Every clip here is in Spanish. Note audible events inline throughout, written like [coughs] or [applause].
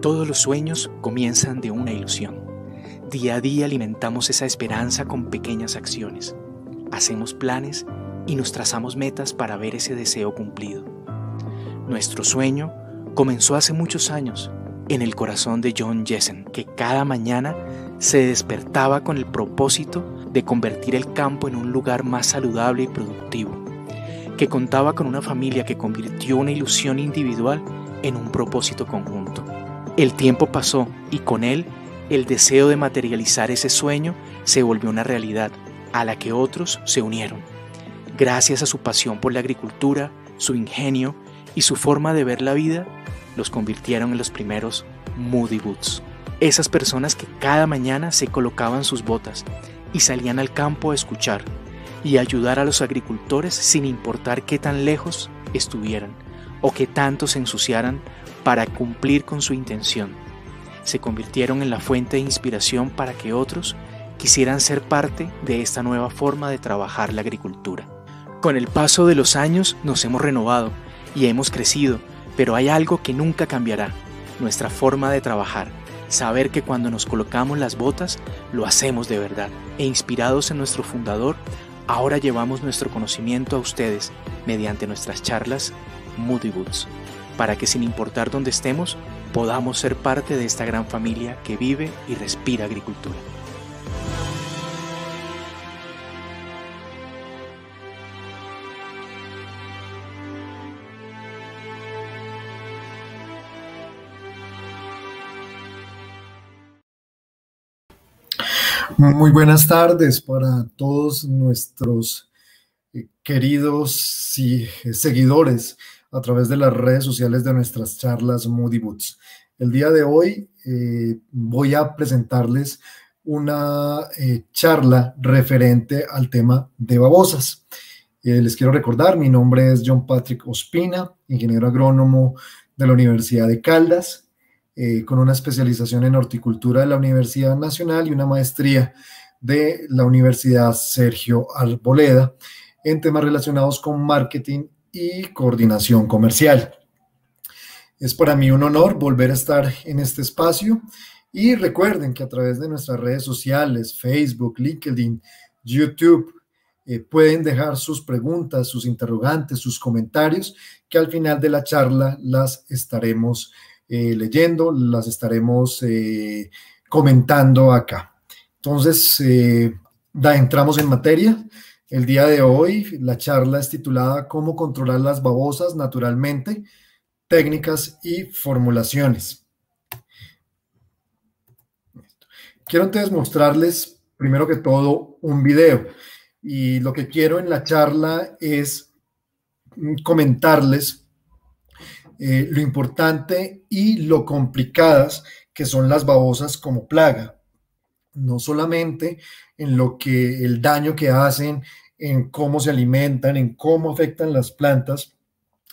Todos los sueños comienzan de una ilusión. Día a día alimentamos esa esperanza con pequeñas acciones. Hacemos planes y nos trazamos metas para ver ese deseo cumplido. Nuestro sueño comenzó hace muchos años en el corazón de John Jessen, que cada mañana se despertaba con el propósito de convertir el campo en un lugar más saludable y productivo, que contaba con una familia que convirtió una ilusión individual en un propósito conjunto. El tiempo pasó y con él el deseo de materializar ese sueño se volvió una realidad a la que otros se unieron. Gracias a su pasión por la agricultura, su ingenio y su forma de ver la vida, los convirtieron en los primeros Moody Boots. Esas personas que cada mañana se colocaban sus botas y salían al campo a escuchar y ayudar a los agricultores sin importar qué tan lejos estuvieran o qué tanto se ensuciaran para cumplir con su intención. Se convirtieron en la fuente de inspiración para que otros quisieran ser parte de esta nueva forma de trabajar la agricultura. Con el paso de los años nos hemos renovado y hemos crecido, pero hay algo que nunca cambiará, nuestra forma de trabajar, saber que cuando nos colocamos las botas lo hacemos de verdad e inspirados en nuestro fundador, ahora llevamos nuestro conocimiento a ustedes mediante nuestras charlas Moody Boots para que sin importar dónde estemos, podamos ser parte de esta gran familia que vive y respira agricultura. Muy buenas tardes para todos nuestros eh, queridos y eh, seguidores a través de las redes sociales de nuestras charlas Moody Boots. El día de hoy eh, voy a presentarles una eh, charla referente al tema de babosas. Eh, les quiero recordar, mi nombre es John Patrick Ospina, ingeniero agrónomo de la Universidad de Caldas, con una especialización en horticultura de la Universidad Nacional y una maestría de la Universidad Sergio Arboleda en temas relacionados con marketing y coordinación comercial. Es para mí un honor volver a estar en este espacio y recuerden que a través de nuestras redes sociales, Facebook, LinkedIn, YouTube, eh, pueden dejar sus preguntas, sus interrogantes, sus comentarios, que al final de la charla las estaremos eh, leyendo, las estaremos eh, comentando acá. Entonces, da, entramos en materia. El día de hoy la charla es titulada Cómo controlar las babosas naturalmente, técnicas y formulaciones. Quiero entonces mostrarles primero que todo un video y lo que quiero en la charla es mm, comentarles eh, lo importante y lo complicadas que son las babosas como plaga. No solamente en lo que el daño que hacen, en cómo se alimentan, en cómo afectan las plantas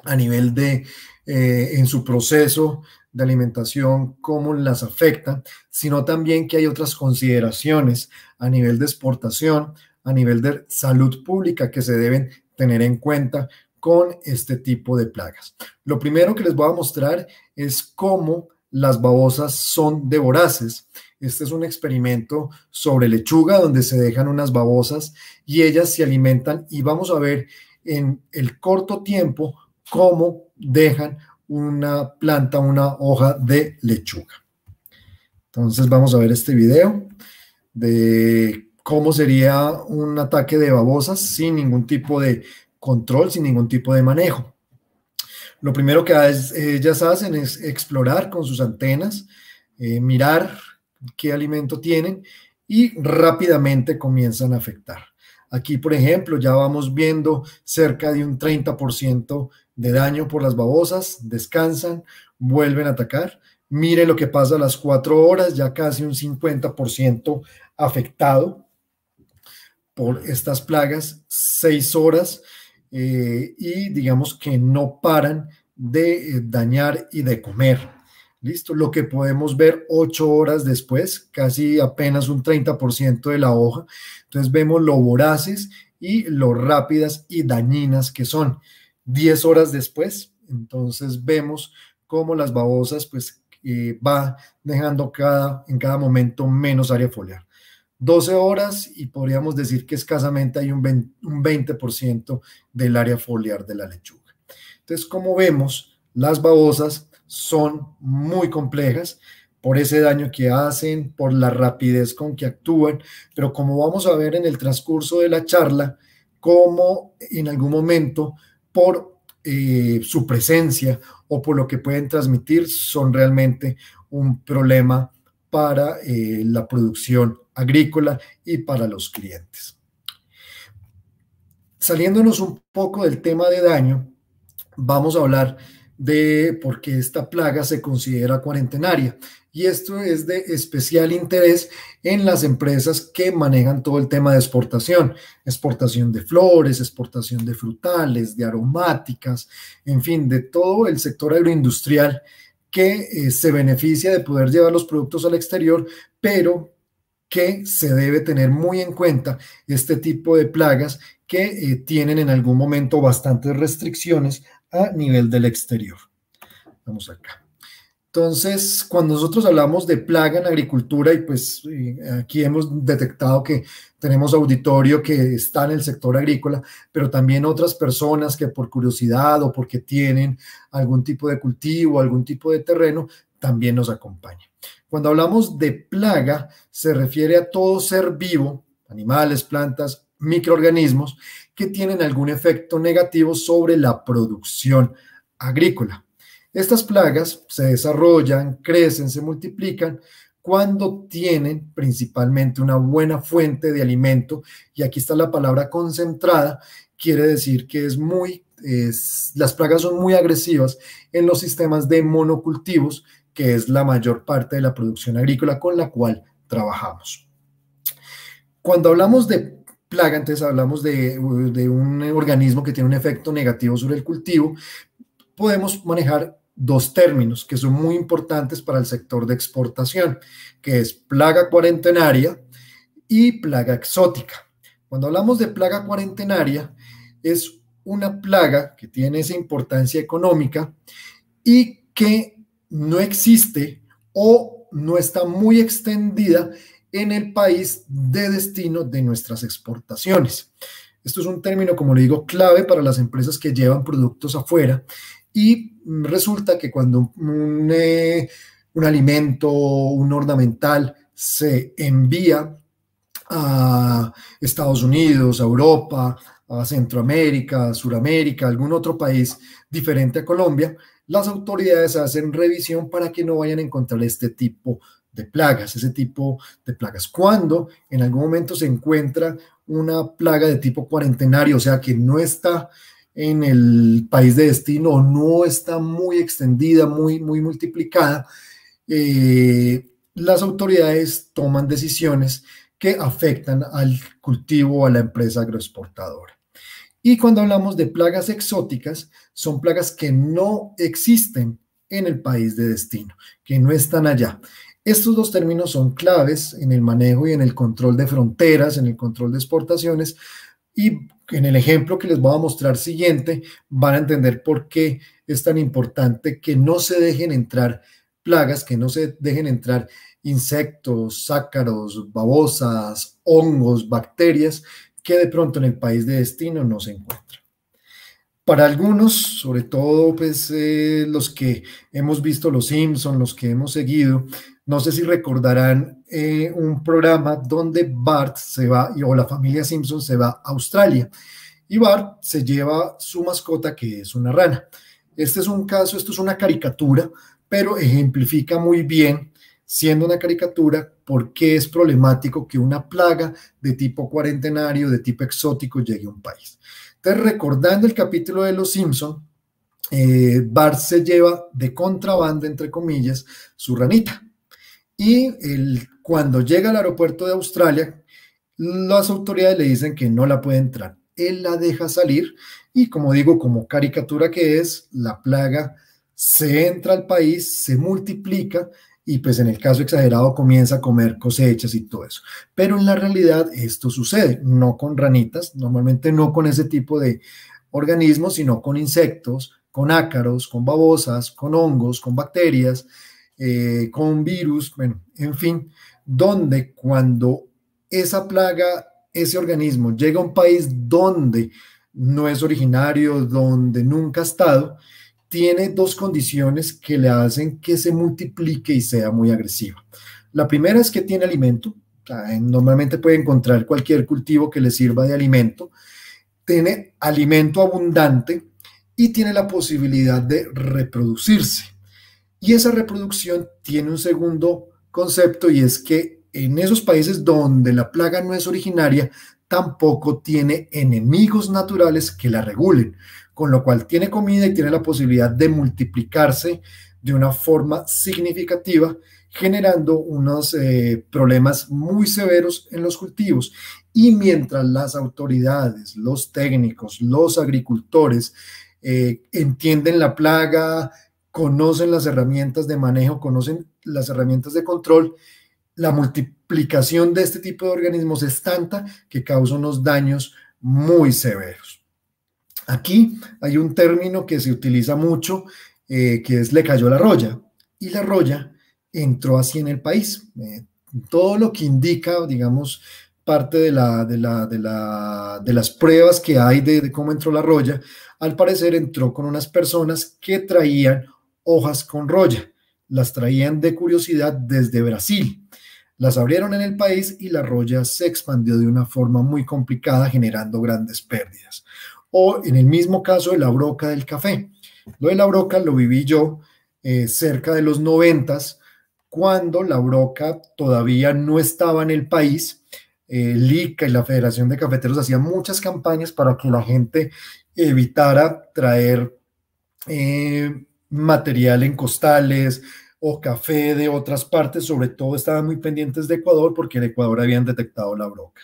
a nivel de, eh, en su proceso de alimentación, cómo las afectan, sino también que hay otras consideraciones a nivel de exportación, a nivel de salud pública que se deben tener en cuenta con este tipo de plagas. Lo primero que les voy a mostrar es cómo las babosas son devoraces este es un experimento sobre lechuga donde se dejan unas babosas y ellas se alimentan y vamos a ver en el corto tiempo cómo dejan una planta, una hoja de lechuga. Entonces vamos a ver este video de cómo sería un ataque de babosas sin ningún tipo de control, sin ningún tipo de manejo. Lo primero que ellas hacen es explorar con sus antenas, eh, mirar qué alimento tienen y rápidamente comienzan a afectar. Aquí, por ejemplo, ya vamos viendo cerca de un 30% de daño por las babosas, descansan, vuelven a atacar. Mire lo que pasa a las cuatro horas, ya casi un 50% afectado por estas plagas, Seis horas, eh, y digamos que no paran de eh, dañar y de comer. Listo, lo que podemos ver ocho horas después, casi apenas un 30% de la hoja. Entonces vemos lo voraces y lo rápidas y dañinas que son. Diez horas después, entonces vemos cómo las babosas pues eh, va dejando cada, en cada momento menos área foliar. 12 horas y podríamos decir que escasamente hay un 20% del área foliar de la lechuga. Entonces, como vemos, las babosas son muy complejas por ese daño que hacen, por la rapidez con que actúan, pero como vamos a ver en el transcurso de la charla, como en algún momento por eh, su presencia o por lo que pueden transmitir son realmente un problema para eh, la producción agrícola y para los clientes. Saliéndonos un poco del tema de daño, vamos a hablar de por qué esta plaga se considera cuarentenaria. Y esto es de especial interés en las empresas que manejan todo el tema de exportación, exportación de flores, exportación de frutales, de aromáticas, en fin, de todo el sector agroindustrial que eh, se beneficia de poder llevar los productos al exterior, pero que se debe tener muy en cuenta este tipo de plagas que eh, tienen en algún momento bastantes restricciones a nivel del exterior. Vamos acá. Entonces, cuando nosotros hablamos de plaga en agricultura, y pues eh, aquí hemos detectado que tenemos auditorio que está en el sector agrícola, pero también otras personas que por curiosidad o porque tienen algún tipo de cultivo, algún tipo de terreno, también nos acompaña. Cuando hablamos de plaga, se refiere a todo ser vivo, animales, plantas, microorganismos que tienen algún efecto negativo sobre la producción agrícola. Estas plagas se desarrollan, crecen, se multiplican cuando tienen principalmente una buena fuente de alimento, y aquí está la palabra concentrada, quiere decir que es muy, las plagas son muy agresivas en los sistemas de monocultivos, que es la mayor parte de la producción agrícola con la cual trabajamos. Cuando hablamos de plaga, entonces hablamos de, de un organismo que tiene un efecto negativo sobre el cultivo, podemos manejar dos términos que son muy importantes para el sector de exportación, que es plaga cuarentenaria y plaga exótica. Cuando hablamos de plaga cuarentenaria, es una plaga que tiene esa importancia económica y que no existe o no está muy extendida en el país de destino de nuestras exportaciones. Esto es un término, como le digo, clave para las empresas que llevan productos afuera y resulta que cuando un, eh, un alimento, un ornamental se envía a Estados Unidos, a Europa, a Centroamérica, a Suramérica, algún otro país diferente a Colombia, las autoridades hacen revisión para que no vayan a encontrar este tipo de plagas, ese tipo de plagas. Cuando en algún momento se encuentra una plaga de tipo cuarentenario, o sea, que no está en el país de destino o no está muy extendida, muy, muy multiplicada, eh, las autoridades toman decisiones que afectan al cultivo o a la empresa agroexportadora. Y cuando hablamos de plagas exóticas, son plagas que no existen en el país de destino, que no están allá. Estos dos términos son claves en el manejo y en el control de fronteras, en el control de exportaciones y en el ejemplo que les voy a mostrar siguiente van a entender por qué es tan importante que no se dejen entrar plagas, que no se dejen entrar insectos, sácaros, babosas, hongos, bacterias que de pronto en el país de destino no se encuentran. Para algunos, sobre todo pues, eh, los que hemos visto Los Simpson, los que hemos seguido no sé si recordarán eh, un programa donde Bart se va, o la familia Simpson se va a Australia. Y Bart se lleva su mascota, que es una rana. Este es un caso, esto es una caricatura, pero ejemplifica muy bien, siendo una caricatura, por qué es problemático que una plaga de tipo cuarentenario, de tipo exótico, llegue a un país. Entonces, recordando el capítulo de Los Simpson, eh, Bart se lleva de contrabando, entre comillas, su ranita. Y el, cuando llega al aeropuerto de Australia, las autoridades le dicen que no la puede entrar. Él la deja salir y como digo, como caricatura que es, la plaga se entra al país, se multiplica y pues en el caso exagerado comienza a comer cosechas y todo eso. Pero en la realidad esto sucede, no con ranitas, normalmente no con ese tipo de organismos, sino con insectos, con ácaros, con babosas, con hongos, con bacterias eh, con virus, bueno, en fin, donde cuando esa plaga, ese organismo llega a un país donde no es originario, donde nunca ha estado, tiene dos condiciones que le hacen que se multiplique y sea muy agresiva. La primera es que tiene alimento, normalmente puede encontrar cualquier cultivo que le sirva de alimento, tiene alimento abundante y tiene la posibilidad de reproducirse. Y esa reproducción tiene un segundo concepto y es que en esos países donde la plaga no es originaria, tampoco tiene enemigos naturales que la regulen, con lo cual tiene comida y tiene la posibilidad de multiplicarse de una forma significativa, generando unos eh, problemas muy severos en los cultivos. Y mientras las autoridades, los técnicos, los agricultores eh, entienden la plaga, conocen las herramientas de manejo, conocen las herramientas de control, la multiplicación de este tipo de organismos es tanta que causa unos daños muy severos. Aquí hay un término que se utiliza mucho, eh, que es le cayó la roya, y la roya entró así en el país. Eh, todo lo que indica, digamos, parte de, la, de, las pruebas que hay de cómo entró la roya, al parecer entró con unas personas que traían hojas con roya. Las traían de curiosidad desde Brasil. Las abrieron en el país y la roya se expandió de una forma muy complicada generando grandes pérdidas. O en el mismo caso la broca del café. Lo de la broca lo viví yo eh, cerca de los noventas, cuando la broca todavía no estaba en el país. Eh, LICA y la Federación de Cafeteros hacían muchas campañas para que la gente evitara traer eh, material en costales o café de otras partes, sobre todo estaban muy pendientes de Ecuador porque en Ecuador habían detectado la broca.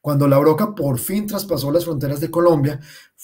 Cuando la broca por fin traspasó las fronteras de Colombia,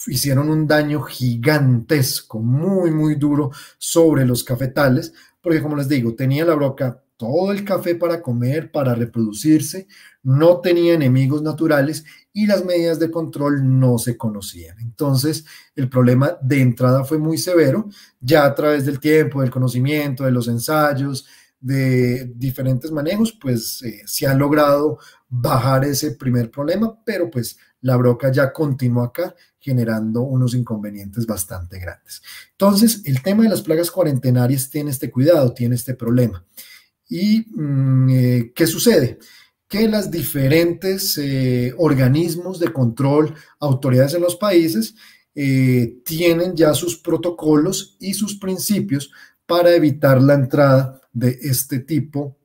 hicieron un daño gigantesco, muy, muy duro sobre los cafetales, porque como les digo, tenía la broca todo el café para comer, para reproducirse, no tenía enemigos naturales y las medidas de control no se conocían. Entonces, el problema de entrada fue muy severo, ya a través del tiempo, del conocimiento, de los ensayos, de diferentes manejos, pues eh, se ha logrado bajar ese primer problema, pero pues la broca ya continúa acá generando unos inconvenientes bastante grandes. Entonces, el tema de las plagas cuarentenarias tiene este cuidado, tiene este problema. ¿Y mm, eh, qué sucede? que las diferentes eh, organismos de control, autoridades en los países, eh, tienen ya sus protocolos y sus principios para evitar la entrada de este tipo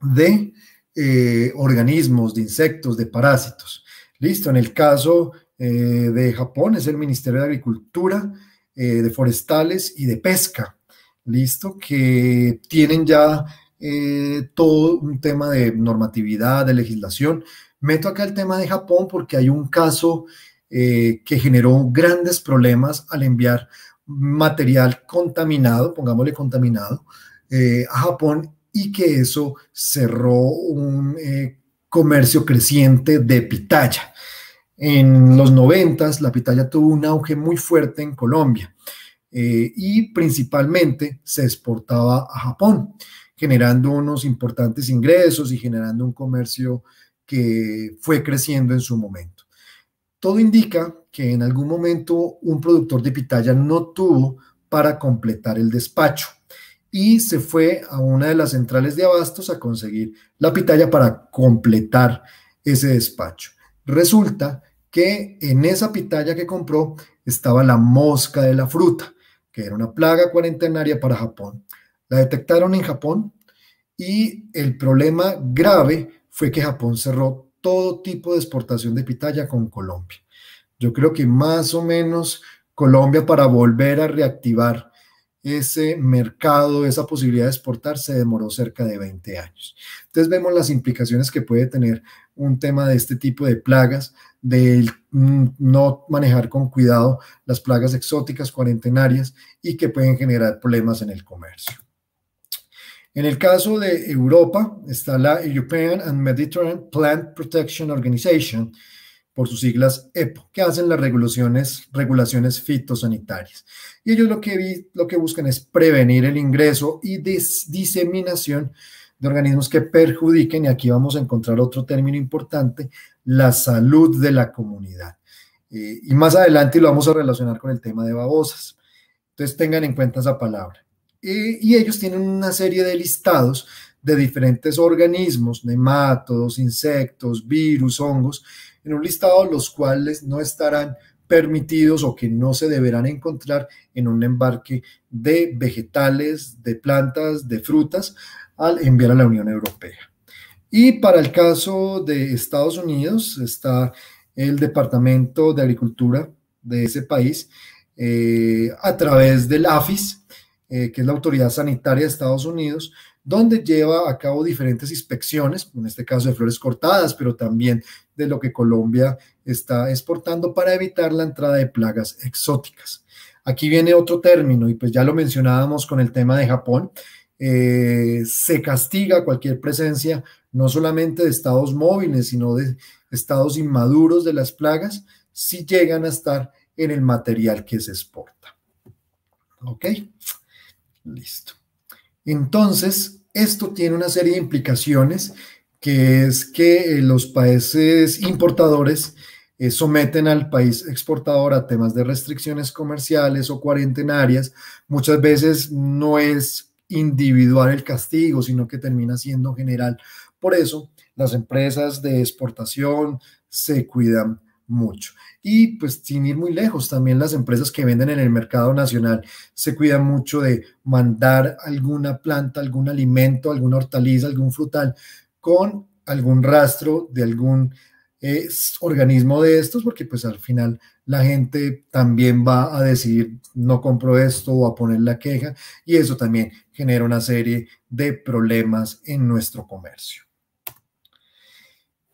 de eh, organismos, de insectos, de parásitos. Listo, en el caso de Japón es el Ministerio de Agricultura, de Forestales y de Pesca. Listo, que tienen ya eh, todo un tema de normatividad, de legislación. Meto acá el tema de Japón porque hay un caso eh, que generó grandes problemas al enviar material contaminado, pongámosle contaminado, eh, a Japón y que eso cerró un comercio creciente de pitaya. En los noventas la pitaya tuvo un auge muy fuerte en Colombia y principalmente se exportaba a Japón generando unos importantes ingresos y generando un comercio que fue creciendo en su momento. Todo indica que en algún momento un productor de pitaya no tuvo para completar el despacho y se fue a una de las centrales de abastos a conseguir la pitaya para completar ese despacho. Resulta que en esa pitaya que compró estaba la mosca de la fruta, que era una plaga cuarentenaria para Japón. La detectaron en Japón y el problema grave fue que Japón cerró todo tipo de exportación de pitaya con Colombia. Yo creo que más o menos Colombia para volver a reactivar ese mercado, esa posibilidad de exportar, se demoró cerca de 20 años. Entonces vemos las implicaciones que puede tener un tema de este tipo de plagas, de mm, no manejar con cuidado las plagas exóticas, cuarentenarias y que pueden generar problemas en el comercio. En el caso de Europa está la European and Mediterranean Plant Protection Organization, por sus siglas EPO, que hacen las regulaciones, fitosanitarias. Y ellos lo que, buscan es prevenir el ingreso y diseminación de organismos que perjudiquen, y aquí vamos a encontrar otro término importante, la salud de la comunidad. Eh, y más adelante lo vamos a relacionar con el tema de babosas. Entonces tengan en cuenta esa palabra y, ellos tienen una serie de listados de diferentes organismos, nematodos, insectos, virus, hongos, en un listado los cuales no estarán permitidos o que no se deberán encontrar en un embarque de vegetales, de plantas, de frutas al enviar a la Unión Europea. Y para el caso de Estados Unidos está el Departamento de Agricultura de ese país eh, a través del AFIS, eh, que es la Autoridad Sanitaria de Estados Unidos, donde lleva a cabo diferentes inspecciones, en este caso de flores cortadas, pero también de lo que Colombia está exportando para evitar la entrada de plagas exóticas. Aquí viene otro término, y pues ya lo mencionábamos con el tema de Japón, eh, se castiga cualquier presencia, no solamente de estados móviles, sino de estados inmaduros de las plagas, si llegan a estar en el material que se exporta. ¿Ok? Listo. Entonces, esto tiene una serie de implicaciones, que es que eh, los países importadores eh, someten al país exportador a temas de restricciones comerciales o cuarentenarias. Muchas veces no es individual el castigo, sino que termina siendo general. Por eso, las empresas de exportación se cuidan mucho. Y pues sin ir muy lejos, también las empresas que venden en el mercado nacional se cuidan mucho de mandar alguna planta, algún alimento, alguna hortaliza, algún frutal con algún rastro de algún eh, organismo de estos, porque pues al final la gente también va a decir no compro esto o a poner la queja y eso también genera una serie de problemas en nuestro comercio.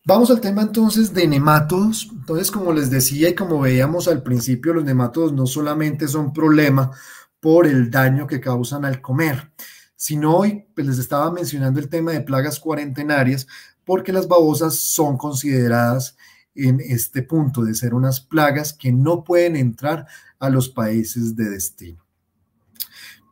Vamos al tema entonces de nematodos. Entonces, como les decía y como veíamos al principio, los nematodos no solamente son problema por el daño que causan al comer, sino hoy pues, les estaba mencionando el tema de plagas cuarentenarias porque las babosas son consideradas en este punto de ser unas plagas que no pueden entrar a los países de destino.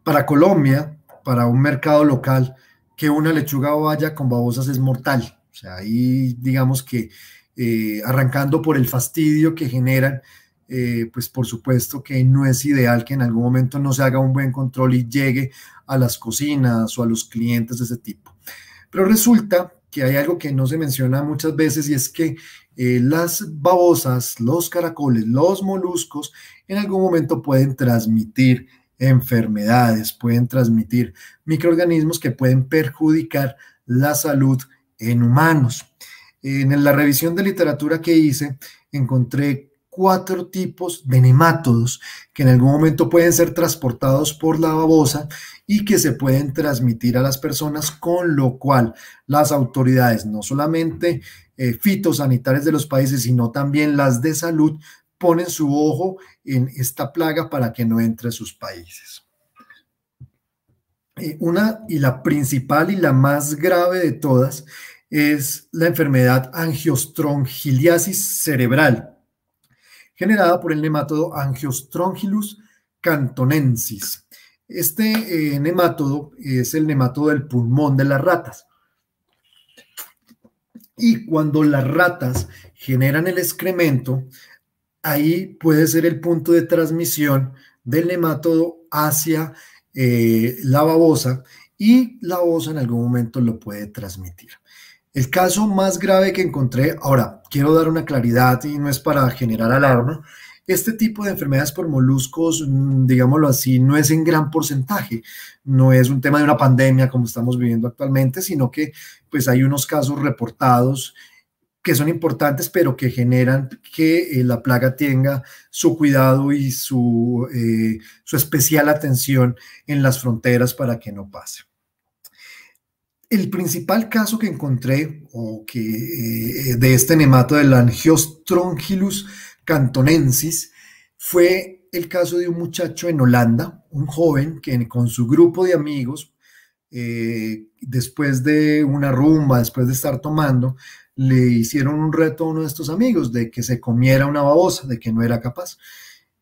Para Colombia, para un mercado local, que una lechuga vaya con babosas es mortal o sea, ahí digamos que eh, arrancando por el fastidio que generan, eh, pues por supuesto que no es ideal que en algún momento no se haga un buen control y llegue a las cocinas o a los clientes de ese tipo. Pero resulta que hay algo que no se menciona muchas veces y es que eh, las babosas, los caracoles, los moluscos en algún momento pueden transmitir enfermedades, pueden transmitir microorganismos que pueden perjudicar la salud en humanos. En la revisión de literatura que hice, encontré cuatro tipos de nematodos que en algún momento pueden ser transportados por la babosa y que se pueden transmitir a las personas, con lo cual las autoridades, no solamente eh, fitosanitarias de los países, sino también las de salud, ponen su ojo en esta plaga para que no entre a sus países. Eh, una y la principal y la más grave de todas es la enfermedad angiostrongiliasis cerebral, generada por el nematodo Angiostrongilus cantonensis. Este eh, nematodo es el nematodo del pulmón de las ratas. Y cuando las ratas generan el excremento, ahí puede ser el punto de transmisión del nematodo hacia eh, la babosa y la babosa en algún momento lo puede transmitir. El caso más grave que encontré, ahora quiero dar una claridad y no es para generar alarma, este tipo de enfermedades por moluscos, mm, digámoslo así, no es en gran porcentaje, no es un tema de una pandemia como estamos viviendo actualmente, sino que pues hay unos casos reportados que son importantes, pero que generan que eh, la plaga tenga su cuidado y su, eh, su especial atención en las fronteras para que no pase. El principal caso que encontré o que, eh, de este nemato del Angiostrongylus cantonensis fue el caso de un muchacho en Holanda, un joven que con su grupo de amigos, eh, después de una rumba, después de estar tomando, le hicieron un reto a uno de estos amigos de que se comiera una babosa, de que no era capaz.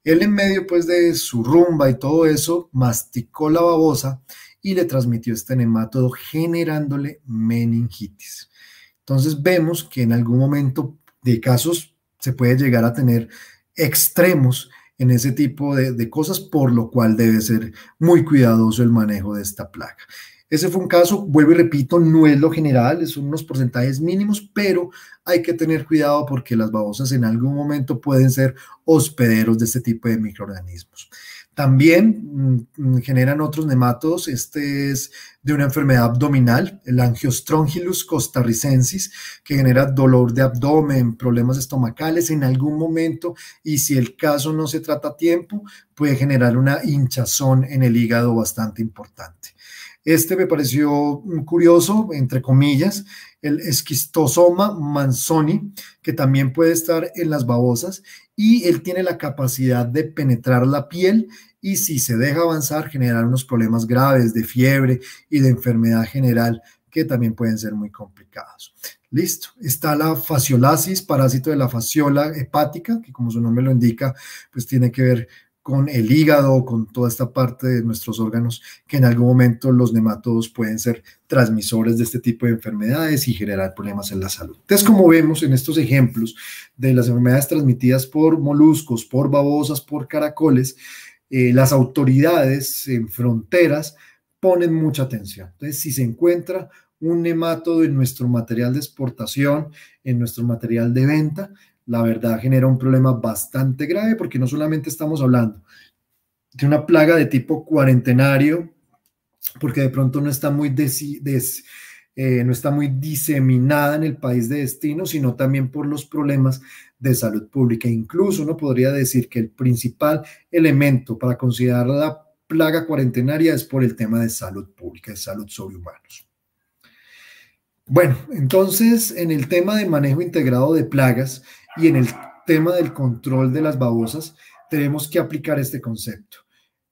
Él en medio pues de su rumba y todo eso, masticó la babosa y le transmitió este nematodo generándole meningitis. Entonces vemos que en algún momento de casos se puede llegar a tener extremos en ese tipo de, cosas, por lo cual debe ser muy cuidadoso el manejo de esta placa Ese fue un caso, vuelvo y repito, no es lo general, son unos porcentajes mínimos, pero hay que tener cuidado porque las babosas en algún momento pueden ser hospederos de este tipo de microorganismos. También mm, mm, generan otros nematodos Este es de una enfermedad abdominal, el angiostrongylus costarricensis, que genera dolor de abdomen, problemas estomacales en algún momento y si el caso no se trata a tiempo, puede generar una hinchazón en el hígado bastante importante. Este me pareció mm, curioso, entre comillas, el esquistosoma manzoni, que también puede estar en las babosas, y él tiene la capacidad de penetrar la piel y si se deja avanzar generar unos problemas graves de fiebre y de enfermedad general que también pueden ser muy complicados. Listo. Está la fasciolasis, parásito de la fasciola hepática, que como su nombre lo indica, pues tiene que ver con el hígado, con toda esta parte de nuestros órganos, que en algún momento los nematodos pueden ser transmisores de este tipo de enfermedades y generar problemas en la salud. Entonces, como vemos en estos ejemplos de las enfermedades transmitidas por moluscos, por babosas, por caracoles, eh, las autoridades en fronteras ponen mucha atención. Entonces, si se encuentra un nematodo en nuestro material de exportación, en nuestro material de venta, la verdad genera un problema bastante grave porque no solamente estamos hablando de una plaga de tipo cuarentenario, porque de pronto no está muy des, eh, no está muy diseminada en el país de destino, sino también por los problemas de salud pública. Incluso uno podría decir que el principal elemento para considerar la plaga cuarentenaria es por el tema de salud pública, de salud sobre humanos. Bueno, entonces en el tema de manejo integrado de plagas y en el tema del control de las babosas, tenemos que aplicar este concepto.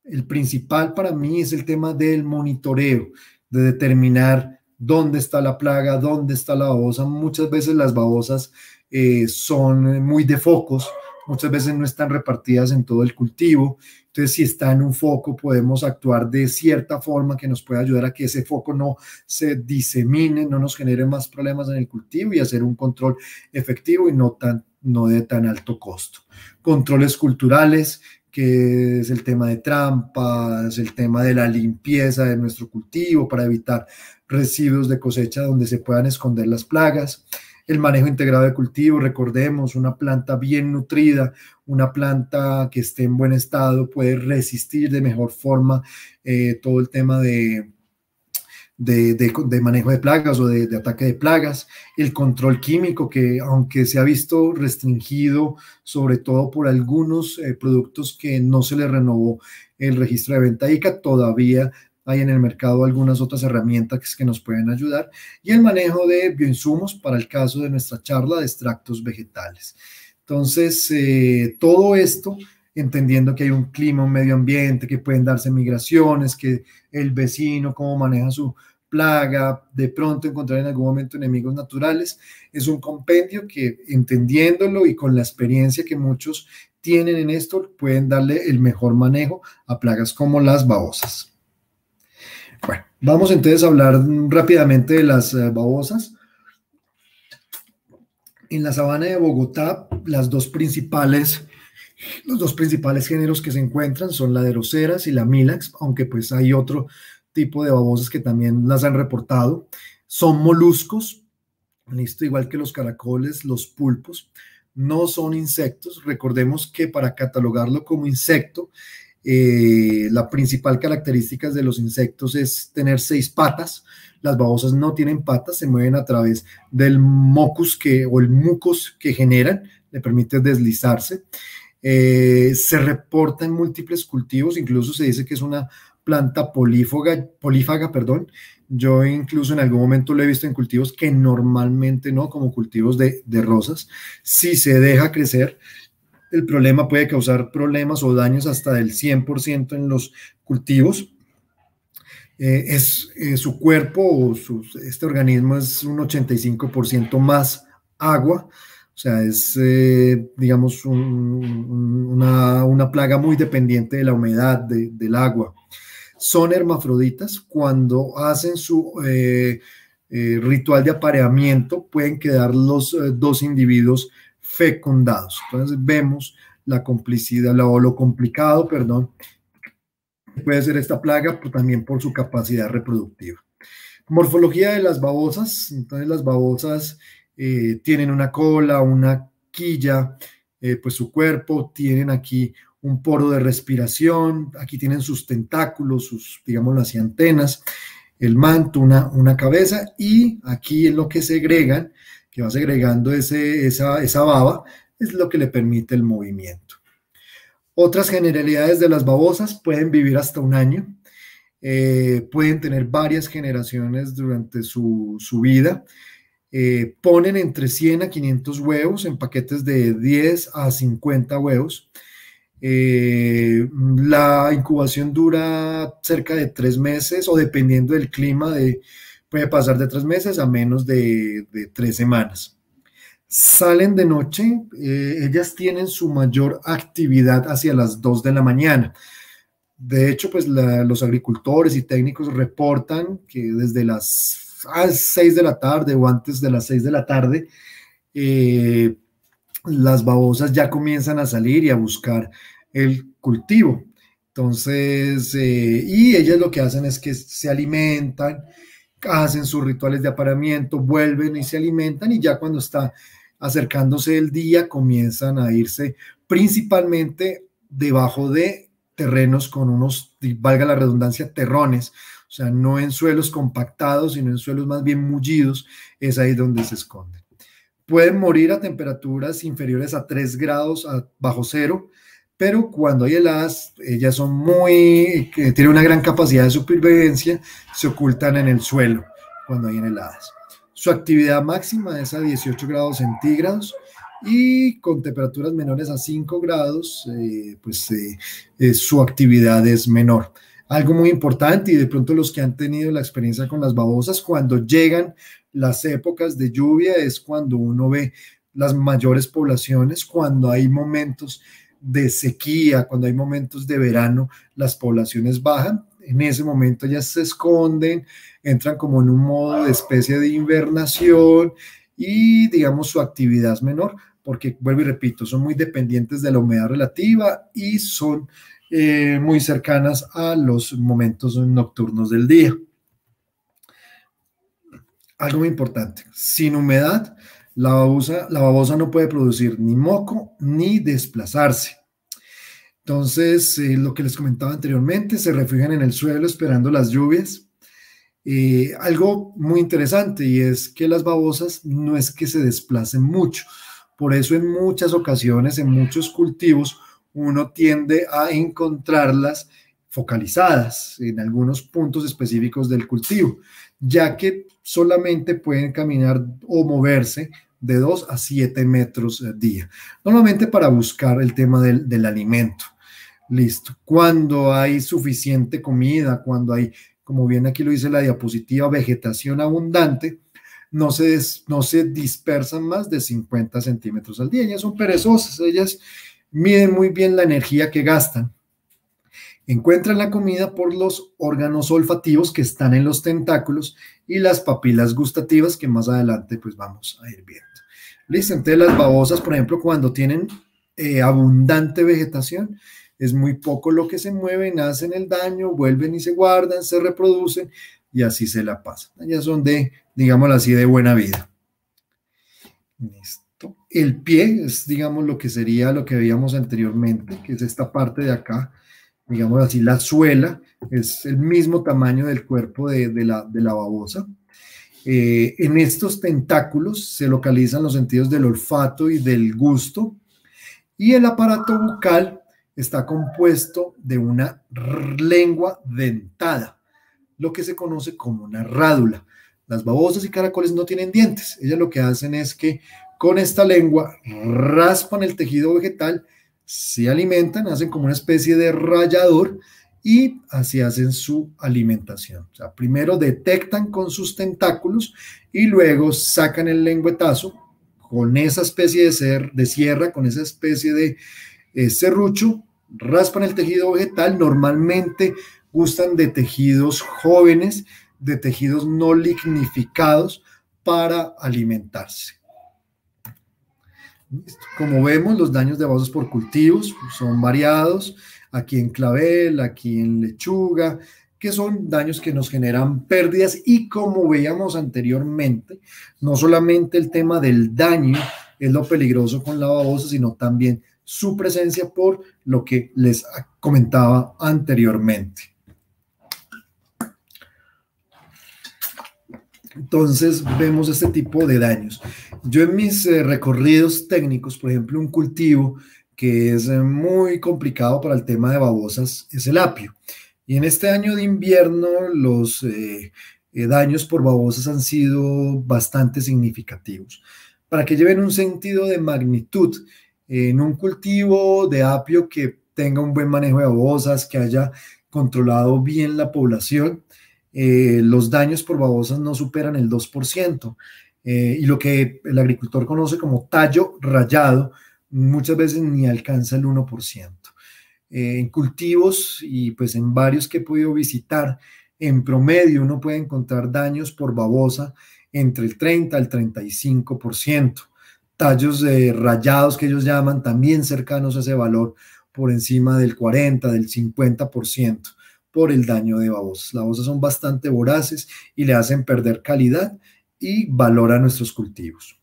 El principal para mí es el tema del monitoreo, de determinar dónde está la plaga, dónde está la babosa. Muchas veces las babosas eh, son eh, muy de focos, muchas veces no están repartidas en todo el cultivo. Entonces, si está en un foco, podemos actuar de cierta forma que nos pueda ayudar a que ese foco no se disemine, no nos genere más problemas en el cultivo y hacer un control efectivo y no tan no de tan alto costo. Controles culturales, que es el tema de trampas, el tema de la limpieza de nuestro cultivo para evitar residuos de cosecha donde se puedan esconder las plagas, el manejo integrado de cultivo, recordemos, una planta bien nutrida, una planta que esté en buen estado puede resistir de mejor forma eh, todo el tema de de, manejo de plagas o de, ataque de plagas, el control químico que aunque se ha visto restringido sobre todo por algunos eh, productos que no se le renovó el registro de venta ICA, todavía hay en el mercado algunas otras herramientas que nos pueden ayudar y el manejo de bioinsumos para el caso de nuestra charla de extractos vegetales. Entonces, eh, todo esto entendiendo que hay un clima, un medio ambiente, que pueden darse migraciones, que el vecino, cómo maneja su plaga, de pronto encontrar en algún momento enemigos naturales. Es un compendio que entendiéndolo y con la experiencia que muchos tienen en esto, pueden darle el mejor manejo a plagas como las babosas. Bueno, vamos entonces a hablar rápidamente de las eh, babosas. En la sabana de Bogotá, las dos principales los dos principales géneros que se encuentran son la de los y la milax, aunque pues hay otro tipo de babosas que también las han reportado. Son moluscos, listo, igual que los caracoles, los pulpos. No son insectos. Recordemos que para catalogarlo como insecto, eh, la principal característica de los insectos es tener seis patas. Las babosas no tienen patas, se mueven a través del mocus que, o el mucus que generan, le permite deslizarse. Eh, se reporta en múltiples cultivos, incluso se dice que es una planta polífaga, polífaga, perdón. Yo incluso en algún momento lo he visto en cultivos que normalmente no, como cultivos de, rosas. Si se deja crecer, el problema puede causar problemas o daños hasta del 100% en los cultivos. Eh, es, eh, su cuerpo o este organismo es un 85% más agua o sea, es, eh, digamos, una, una, plaga muy dependiente de la humedad, de, del agua. Son hermafroditas cuando hacen su eh, eh, ritual de apareamiento, pueden quedar los dos individuos fecundados. Entonces vemos la complicidad, o lo complicado, perdón, puede ser esta plaga, pero también por su capacidad reproductiva. Morfología de las babosas. Entonces las babosas eh, tienen una cola, una quilla, eh, pues su cuerpo, tienen aquí un poro de respiración, aquí tienen sus tentáculos, sus, digámoslo así, antenas, el manto, una, una cabeza y aquí es lo que segregan, que va segregando ese, esa, baba, es lo que le permite el movimiento. Otras generalidades de las babosas pueden vivir hasta un año, eh, pueden tener varias generaciones durante su, su vida. Eh, ponen entre 100 a 500 huevos en paquetes de 10 a 50 huevos. Eh, la incubación dura cerca de tres meses o dependiendo del clima de, puede pasar de tres meses a menos de, de tres semanas. Salen de noche, eh, ellas tienen su mayor actividad hacia las 2 de la mañana. De hecho, pues los agricultores y técnicos reportan que desde las a las 6 de la tarde o antes de las 6 de la tarde, eh, las babosas ya comienzan a salir y a buscar el cultivo. Entonces, eh, y ellas lo que hacen es que se alimentan, hacen sus rituales de aparamiento, vuelven y se alimentan y ya cuando está acercándose el día comienzan a irse principalmente debajo de terrenos con unos, valga la redundancia, terrones, o sea, no en suelos compactados, sino en suelos más bien mullidos, es ahí donde se esconden. Pueden morir a temperaturas inferiores a 3 grados bajo cero, pero cuando hay heladas, ellas eh, son muy, tienen una gran capacidad de supervivencia, se ocultan en el suelo cuando hay heladas. Su actividad máxima es a 18 grados centígrados y con temperaturas menores a 5 grados, eh, pues eh, su actividad es menor algo muy importante y de pronto los que han tenido la experiencia con las babosas, cuando llegan las épocas de lluvia es cuando uno ve las mayores poblaciones, cuando hay momentos de sequía, cuando hay momentos de verano, las poblaciones bajan, en ese momento ya se esconden, entran como en un modo de especie de invernación y digamos su actividad es menor, porque vuelvo y repito, son muy dependientes de la humedad relativa y son eh, muy cercanas a los momentos nocturnos del día. Algo muy importante, sin humedad, la babosa, la babosa no puede producir ni moco ni desplazarse. Entonces, eh, lo que les comentaba anteriormente, se refugian en el suelo esperando las lluvias. Eh, algo muy interesante y es que las babosas no es que se desplacen mucho. Por eso en muchas ocasiones, en muchos cultivos, uno tiende a encontrarlas focalizadas en algunos puntos específicos del cultivo, ya que solamente pueden caminar o moverse de 2 a 7 metros al eh, día, normalmente para buscar el tema del, alimento. Listo. Cuando hay suficiente comida, cuando hay, como bien aquí lo dice la diapositiva, vegetación abundante, no se, no se dispersan más de 50 centímetros al día. Ellas son perezosas, ellas miden muy bien la energía que gastan. Encuentran la comida por los órganos olfativos que están en los tentáculos y las papilas gustativas que más adelante pues vamos a ir viendo. Listo, entonces las babosas, por ejemplo, cuando tienen eh, abundante vegetación, es muy poco lo que se mueven, hacen el daño, vuelven y se guardan, se reproducen y así se la pasan. Ya son de, digámoslo así, de buena vida. Listo el pie es, digamos, lo que sería lo que veíamos anteriormente, que es esta parte de acá, digamos así, la suela, es el mismo tamaño del cuerpo de, la, de la, babosa. Eh, en estos tentáculos se localizan los sentidos del olfato y del gusto, y el aparato bucal está compuesto de una lengua dentada, lo que se conoce como una rádula. Las babosas y caracoles no tienen dientes, ellas lo que hacen es que con esta lengua, raspan el tejido vegetal, se alimentan, hacen como una especie de rallador y así hacen su alimentación. O sea, primero detectan con sus tentáculos y luego sacan el lenguetazo con esa especie de, ser, de sierra, con esa especie de eh, serrucho, raspan el tejido vegetal, normalmente gustan de tejidos jóvenes, de tejidos no lignificados para alimentarse. Como vemos, los daños de babosas por cultivos son variados, aquí en clavel, aquí en lechuga, que son daños que nos generan pérdidas y como veíamos anteriormente, no solamente el tema del daño es lo peligroso con la babosa, sino también su presencia por lo que les comentaba anteriormente. Entonces vemos este tipo de daños. Yo en mis eh, recorridos técnicos, por ejemplo, un cultivo que es eh, muy complicado para el tema de babosas es el apio. Y en este año de invierno los eh, daños por babosas han sido bastante significativos. Para que lleven un sentido de magnitud, en un cultivo de apio que tenga un buen manejo de babosas, que haya controlado bien la población, eh, los daños por babosas no superan el 2%. Eh, y lo que el agricultor conoce como tallo rayado, muchas veces ni alcanza el 1%. Eh, en cultivos y pues en varios que he podido visitar, en promedio uno puede encontrar daños por babosa entre el 30 al 35%. Tallos rayados que ellos llaman también cercanos a ese valor por encima del 40, del 50% por el daño de babosas. Las babosas son bastante voraces y le hacen perder calidad y valor a nuestros cultivos.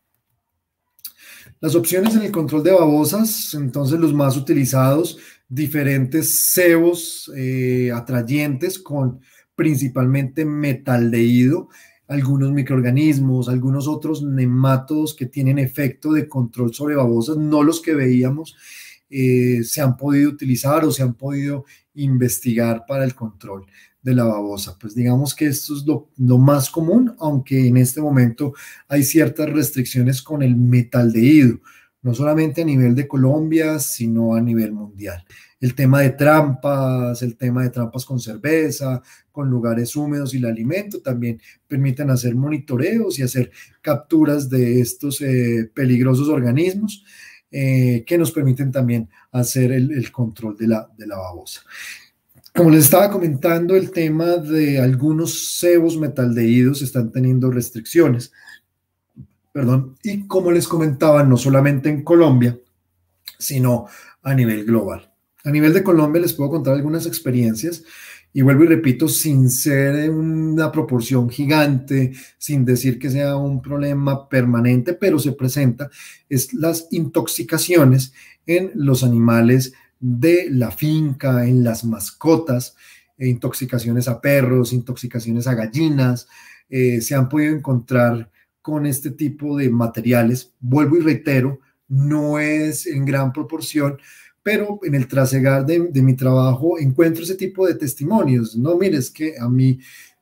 Las opciones en el control de babosas, entonces los más utilizados, diferentes cebos eh, atrayentes con principalmente metaldehído, algunos microorganismos, algunos otros nematodos que tienen efecto de control sobre babosas, no los que veíamos, eh, se han podido utilizar o se han podido investigar para el control de la babosa. Pues digamos que esto es lo, más común, aunque en este momento hay ciertas restricciones con el metal de metaldehído, no solamente a nivel de Colombia, sino a nivel mundial. El tema de trampas, el tema de trampas con cerveza, con lugares húmedos y el alimento también permiten hacer monitoreos y hacer capturas de estos eh, peligrosos organismos. Eh, que nos permiten también hacer el, control de la, de la babosa. Como les estaba comentando, el tema de algunos cebos metaldeídos están teniendo restricciones. Perdón, y como les comentaba, no solamente en Colombia, sino a nivel global. A nivel de Colombia les puedo contar algunas experiencias y vuelvo y repito, sin ser una proporción gigante, sin decir que sea un problema permanente, pero se presenta, es las intoxicaciones en los animales de la finca, en las mascotas, e intoxicaciones a perros, intoxicaciones a gallinas, eh, se han podido encontrar con este tipo de materiales. Vuelvo y reitero, no es en gran proporción, pero en el trasegar de, mi trabajo encuentro ese tipo de testimonios. No, mire, es que a mí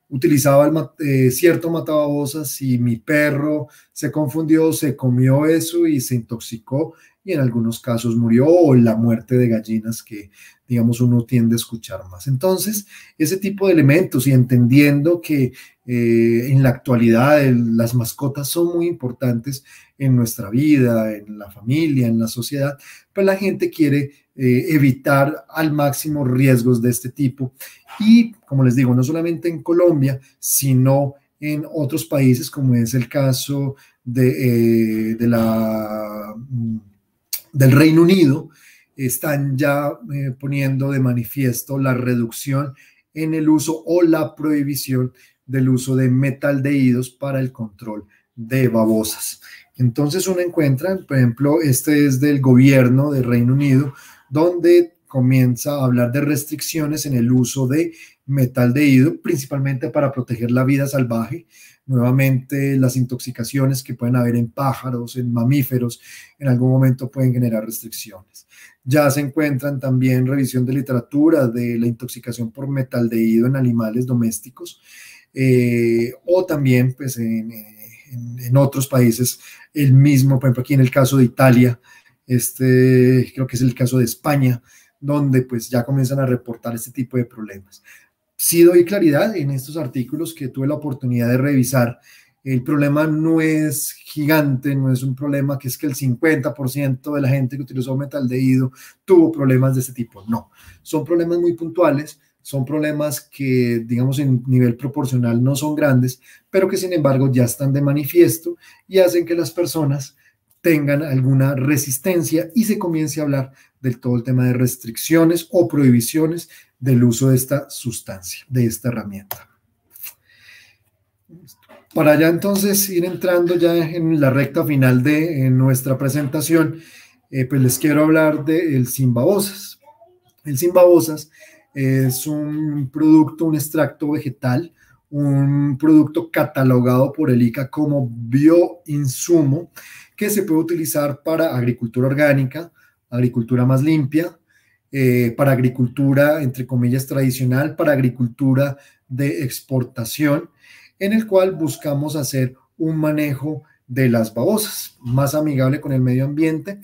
utilizaba eh, cierto matababosas y mi perro se confundió, se comió eso y se intoxicó y en algunos casos murió o la muerte de gallinas que digamos uno tiende a escuchar más. Entonces, ese tipo de elementos y entendiendo que eh, en la actualidad las mascotas son muy importantes en nuestra vida, en la familia, en la sociedad, pero la gente quiere eh, evitar al máximo riesgos de este tipo. Y como les digo, no solamente en Colombia, sino en otros países, como es el caso de, eh, mm, del Reino Unido, están ya poniendo de manifiesto la reducción en el uso o la prohibición del uso de metaldehídos para el control de babosas. Entonces uno encuentra, por ejemplo, este es del gobierno del Reino Unido, donde comienza a hablar de restricciones en el uso de metaldehído, principalmente para proteger la vida salvaje. Nuevamente, las intoxicaciones que pueden haber en pájaros, en mamíferos, en algún momento pueden generar restricciones. Ya se encuentran también revisión de literatura de la intoxicación por metaldehído en animales domésticos eh, o también pues eh, en, otros países el mismo, por ejemplo aquí en el caso de Italia, este, creo que es el caso de España, donde pues ya comienzan a reportar este tipo de problemas. si doy claridad en estos artículos que tuve la oportunidad de revisar. El problema no es gigante, no es un problema que es que el 50% de la gente que utilizó metal de ido tuvo problemas de este tipo. No, son problemas muy puntuales son problemas que, digamos, en nivel proporcional no son grandes, pero que sin embargo ya están de manifiesto y hacen que las personas tengan alguna resistencia y se comience a hablar del todo el tema de restricciones o prohibiciones del uso de esta sustancia, de esta herramienta. Para ya entonces ir entrando ya en la recta final de eh, nuestra presentación, eh, pues les quiero hablar del de El simbabosas es un producto, un extracto vegetal, un producto catalogado por el ICA como bioinsumo que se puede utilizar para agricultura orgánica, agricultura más limpia, eh, para agricultura, entre comillas, tradicional, para agricultura de exportación, en el cual buscamos hacer un manejo de las babosas más amigable con el medio ambiente,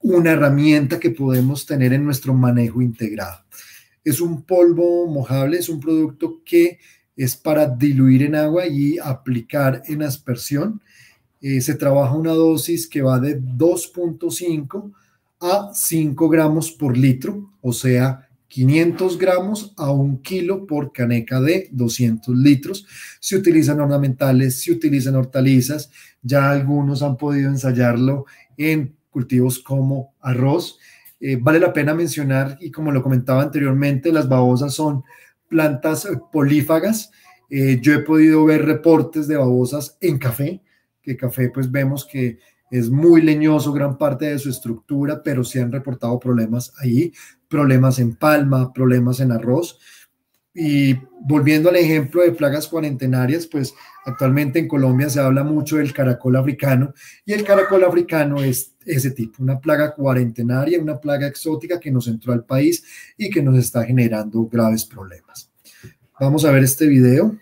una herramienta que podemos tener en nuestro manejo integrado es un polvo mojable, es un producto que es para diluir en agua y aplicar en aspersión. Eh, se trabaja una dosis que va de 2.5 a 5 gramos por litro, o sea, 500 gramos a un kilo por caneca de 200 litros. Se utilizan ornamentales, se utilizan hortalizas, ya algunos han podido ensayarlo en cultivos como arroz. Eh, vale la pena mencionar, y como lo comentaba anteriormente, las babosas son plantas eh, polífagas. Eh, yo he podido ver reportes de babosas en café, que café pues vemos que es muy leñoso gran parte de su estructura, pero se han reportado problemas ahí, problemas en palma, problemas en arroz y volviendo al ejemplo de plagas cuarentenarias, pues actualmente en Colombia se habla mucho del caracol africano y el caracol africano es ese tipo, una plaga cuarentenaria, una plaga exótica que nos entró al país y que nos está generando graves problemas. Vamos a ver este video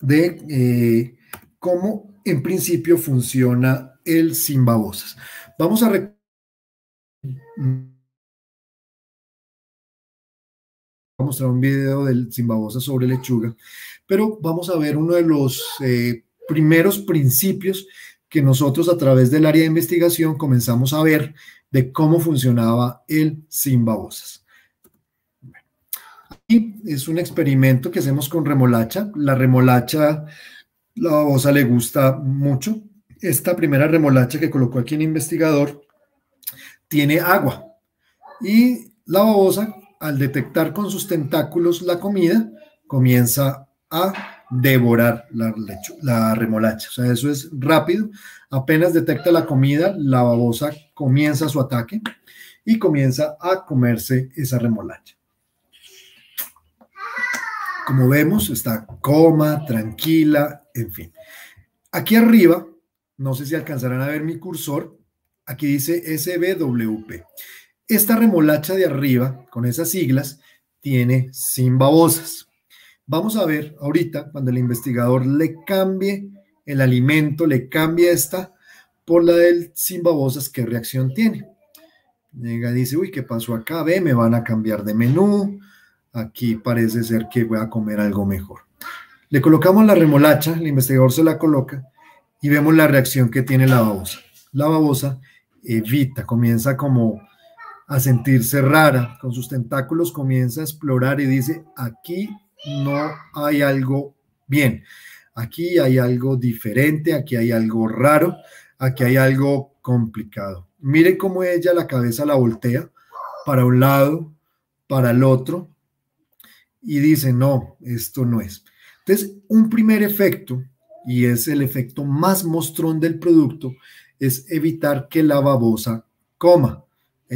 de eh, cómo en principio funciona el sin Vamos a mostrar un video del Zimbabosa sobre lechuga, pero vamos a ver uno de los eh, primeros principios que nosotros a través del área de investigación comenzamos a ver de cómo funcionaba el Zimbabosa. Aquí es un experimento que hacemos con remolacha. La remolacha, la babosa le gusta mucho. Esta primera remolacha que colocó aquí el investigador tiene agua y la babosa al detectar con sus tentáculos la comida, comienza a devorar la, remolacha. O sea, eso es rápido. Apenas detecta la comida, la babosa comienza su ataque y comienza a comerse esa remolacha. Como vemos, está coma, tranquila, en fin. Aquí arriba, no sé si alcanzarán a ver mi cursor, aquí dice SBWP. Esta remolacha de arriba, con esas siglas, tiene sin babosas. Vamos a ver ahorita, cuando el investigador le cambie el alimento, le cambie esta por la del sin babosas, qué reacción tiene. Llega dice, uy, ¿qué pasó acá? Ve, me van a cambiar de menú. Aquí parece ser que voy a comer algo mejor. Le colocamos la remolacha, el investigador se la coloca y vemos la reacción que tiene la babosa. La babosa evita, comienza como a sentirse rara. Con sus tentáculos comienza a explorar y dice, aquí no hay algo bien, aquí hay algo diferente, aquí hay algo raro, aquí hay algo complicado. Mire cómo ella la cabeza la voltea para un lado, para el otro, y dice, no, esto no es. Entonces, un primer efecto, y es el efecto más mostrón del producto, es evitar que la babosa coma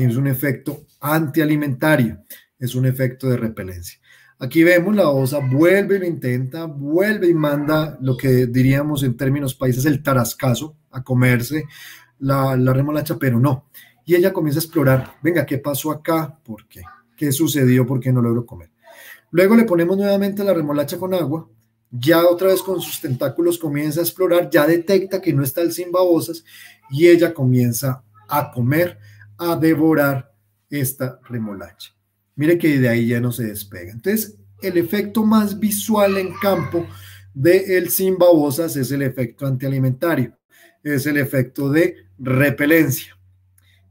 es un efecto antialimentario, es un efecto de repelencia. Aquí vemos la osa vuelve y lo intenta, vuelve y manda lo que diríamos en términos países el tarascazo a comerse la, remolacha, pero no. Y ella comienza a explorar, venga, ¿qué pasó acá? ¿Por qué? ¿Qué sucedió? ¿Por qué no logró comer? Luego le ponemos nuevamente la remolacha con agua, ya otra vez con sus tentáculos comienza a explorar, ya detecta que no está el sin babosas y ella comienza a comer a devorar esta remolacha. Mire que de ahí ya no se despega. Entonces, el efecto más visual en campo de el sin babosas es el efecto antialimentario, es el efecto de repelencia.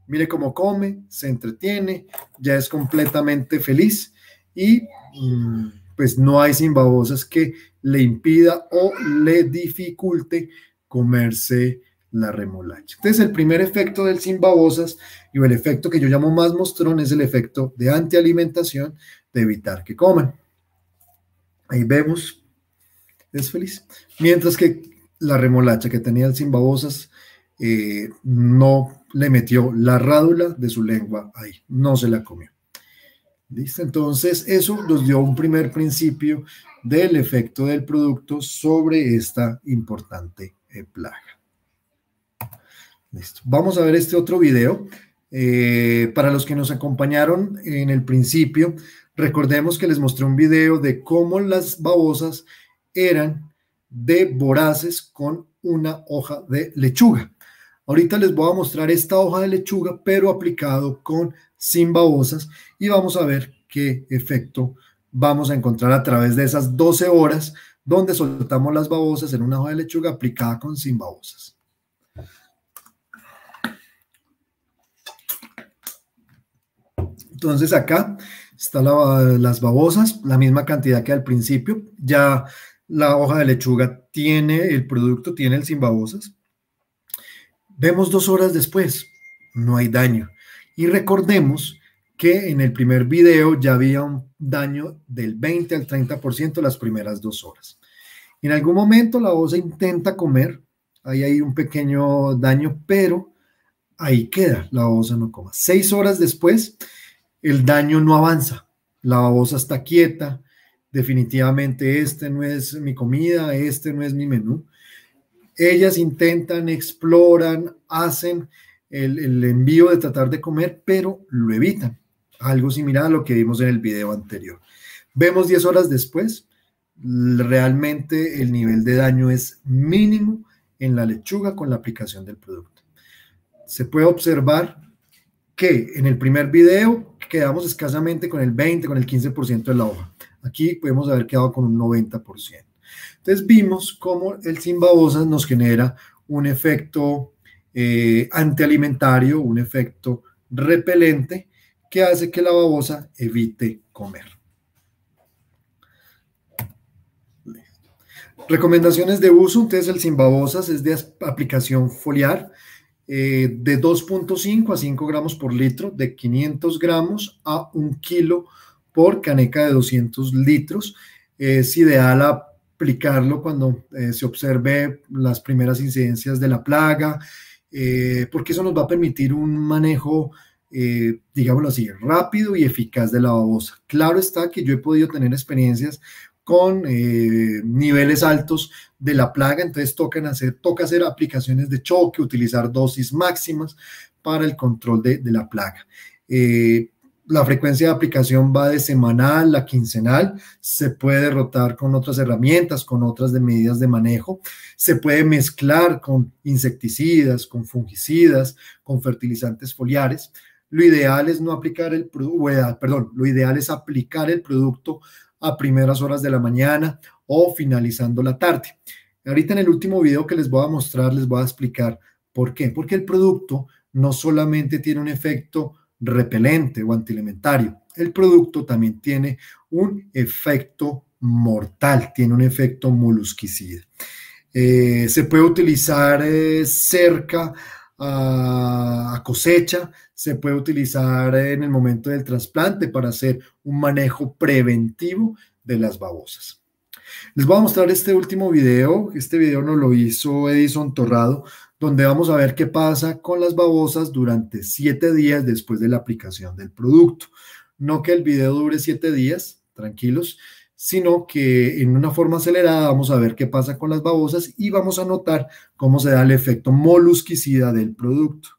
Mire cómo come, se entretiene, ya es completamente feliz y mm, pues no hay sin babosas que le impida o le dificulte comerse la remolacha. Entonces, el primer efecto del simbabosas y el efecto que yo llamo más mostrón es el efecto de antialimentación, de evitar que coman. Ahí vemos, es feliz. Mientras que la remolacha que tenía el simbabosas eh, no le metió la rádula de su lengua ahí, no se la comió. ¿Listo? Entonces, eso nos dio un primer principio del efecto del producto sobre esta importante eh, plaga. Vamos a ver este otro video. Eh, para los que nos acompañaron en el principio, recordemos que les mostré un video de cómo las babosas eran de voraces con una hoja de lechuga. Ahorita les voy a mostrar esta hoja de lechuga, pero aplicado con sin babosas y vamos a ver qué efecto vamos a encontrar a través de esas 12 horas donde soltamos las babosas en una hoja de lechuga aplicada con sin babosas. Entonces acá está las babosas, la misma cantidad que al principio. Ya la hoja de lechuga tiene el producto, tiene el sin babosas. Vemos dos horas después, no hay daño. Y recordemos que en el primer video ya había un daño del 20 al 30% las primeras dos horas. En algún momento la osa intenta comer, ahí hay un pequeño daño, pero ahí queda, la osa no come. Seis horas después el daño no avanza, la babosa está quieta, definitivamente este no es mi comida, este no es mi menú. Ellas intentan, exploran, hacen el, el envío de tratar de comer, pero lo evitan. Algo similar a lo que vimos en el video anterior. Vemos 10 horas después, realmente el nivel de daño es mínimo en la lechuga con la aplicación del producto. Se puede observar que en el primer video quedamos escasamente con el 20, con el 15% de la hoja. Aquí podemos haber quedado con un 90%. Entonces vimos cómo el Simbabosa nos genera un efecto eh, antialimentario, un efecto repelente que hace que la babosa evite comer. Recomendaciones de uso, entonces el simbabosas es de aplicación foliar. Eh, de 2.5 a 5 gramos por litro, de 500 gramos a un kilo por caneca de 200 litros. Eh, es ideal aplicarlo cuando eh, se observe las primeras incidencias de la plaga, porque eso nos va a permitir un manejo, digámoslo así, rápido y eficaz de la babosa. Claro está que yo he podido tener experiencias con eh, niveles altos de la plaga, entonces tocan hacer, toca hacer aplicaciones de choque, utilizar dosis máximas para el control de, la plaga. Eh, la frecuencia de aplicación va de semanal a quincenal, se puede rotar con otras herramientas, con otras medidas de manejo, se puede mezclar con insecticidas, con fungicidas, con fertilizantes foliares. Lo ideal es no aplicar el eh, perdón, lo ideal es aplicar el producto a primeras horas de la mañana o finalizando la tarde. Ahorita en el último video que les voy a mostrar les voy a explicar por qué. Porque el producto no solamente tiene un efecto repelente o antielementario, el producto también tiene un efecto mortal, tiene un efecto molusquicida. Eh, se puede utilizar eh, cerca Ah, a cosecha, se puede utilizar en el momento del trasplante para hacer un manejo preventivo de las babosas. Les voy a mostrar este último video, este video nos lo hizo Edison Torrado, donde vamos a ver qué pasa con las babosas durante siete días después de la aplicación del producto. No que el video dure siete días, tranquilos, sino que en una forma acelerada vamos a ver qué pasa con las babosas y vamos a notar cómo se da el efecto molusquicida del producto.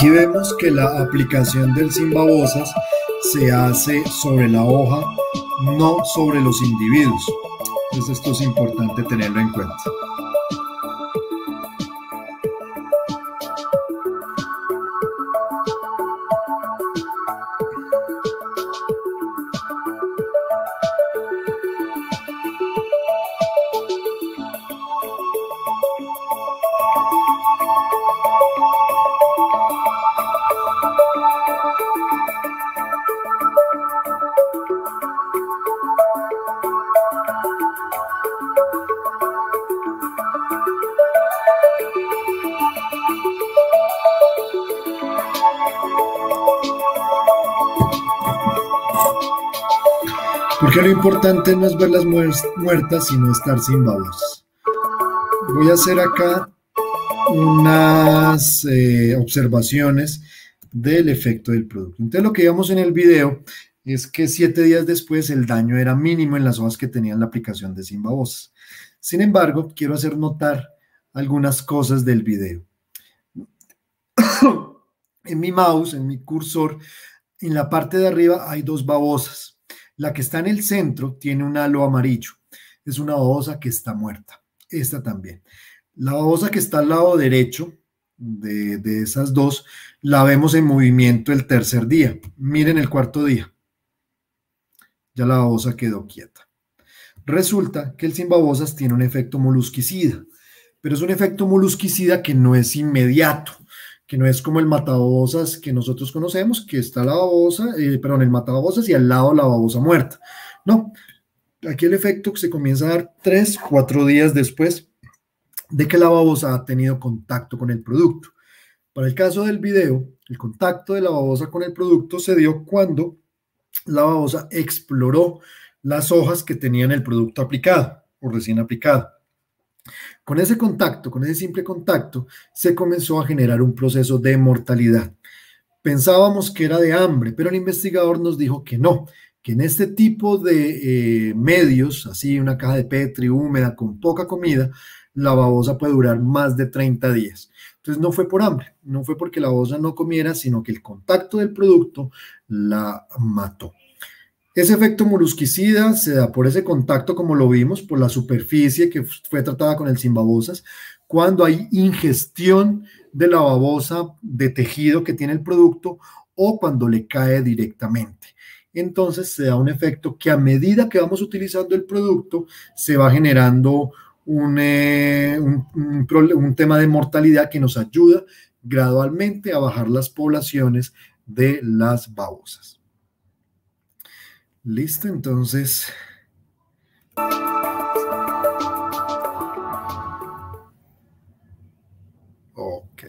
Aquí vemos que la aplicación del sin se hace sobre la hoja, no sobre los individuos. Entonces esto es importante tenerlo en cuenta. importante no es verlas muertas, sino estar sin babosas. Voy a hacer acá unas eh, observaciones del efecto del producto. Entonces lo que vimos en el video es que siete días después el daño era mínimo en las hojas que tenían la aplicación de sin babosas. Sin embargo, quiero hacer notar algunas cosas del video. [coughs] en mi mouse, en mi cursor, en la parte de arriba hay dos babosas. La que está en el centro tiene un halo amarillo. Es una babosa que está muerta. Esta también. La babosa que está al lado derecho de, esas dos, la vemos en movimiento el tercer día. Miren el cuarto día. Ya la babosa quedó quieta. Resulta que el sin babosas tiene un efecto molusquicida, pero es un efecto molusquicida que no es inmediato que no es como el matabosas que nosotros conocemos, que está la babosa, eh, perdón, el matabosas y al lado la babosa muerta. No, aquí el efecto se comienza a dar tres, cuatro días después de que la babosa ha tenido contacto con el producto. Para el caso del video, el contacto de la babosa con el producto se dio cuando la babosa exploró las hojas que tenían el producto aplicado o recién aplicado. Con ese contacto, con ese simple contacto, se comenzó a generar un proceso de mortalidad. Pensábamos que era de hambre, pero el investigador nos dijo que no, que en este tipo de eh, medios, así una caja de Petri húmeda con poca comida, la babosa puede durar más de 30 días. Entonces no fue por hambre, no fue porque la babosa no comiera, sino que el contacto del producto la mató. Ese efecto molusquicida se da por ese contacto, como lo vimos, por la superficie que fue tratada con el sin cuando hay ingestión de la babosa de tejido que tiene el producto o cuando le cae directamente. Entonces se da un efecto que a medida que vamos utilizando el producto se va generando un, eh, un, un tema de mortalidad que nos ayuda gradualmente a bajar las poblaciones de las babosas. Listo, entonces. Ok.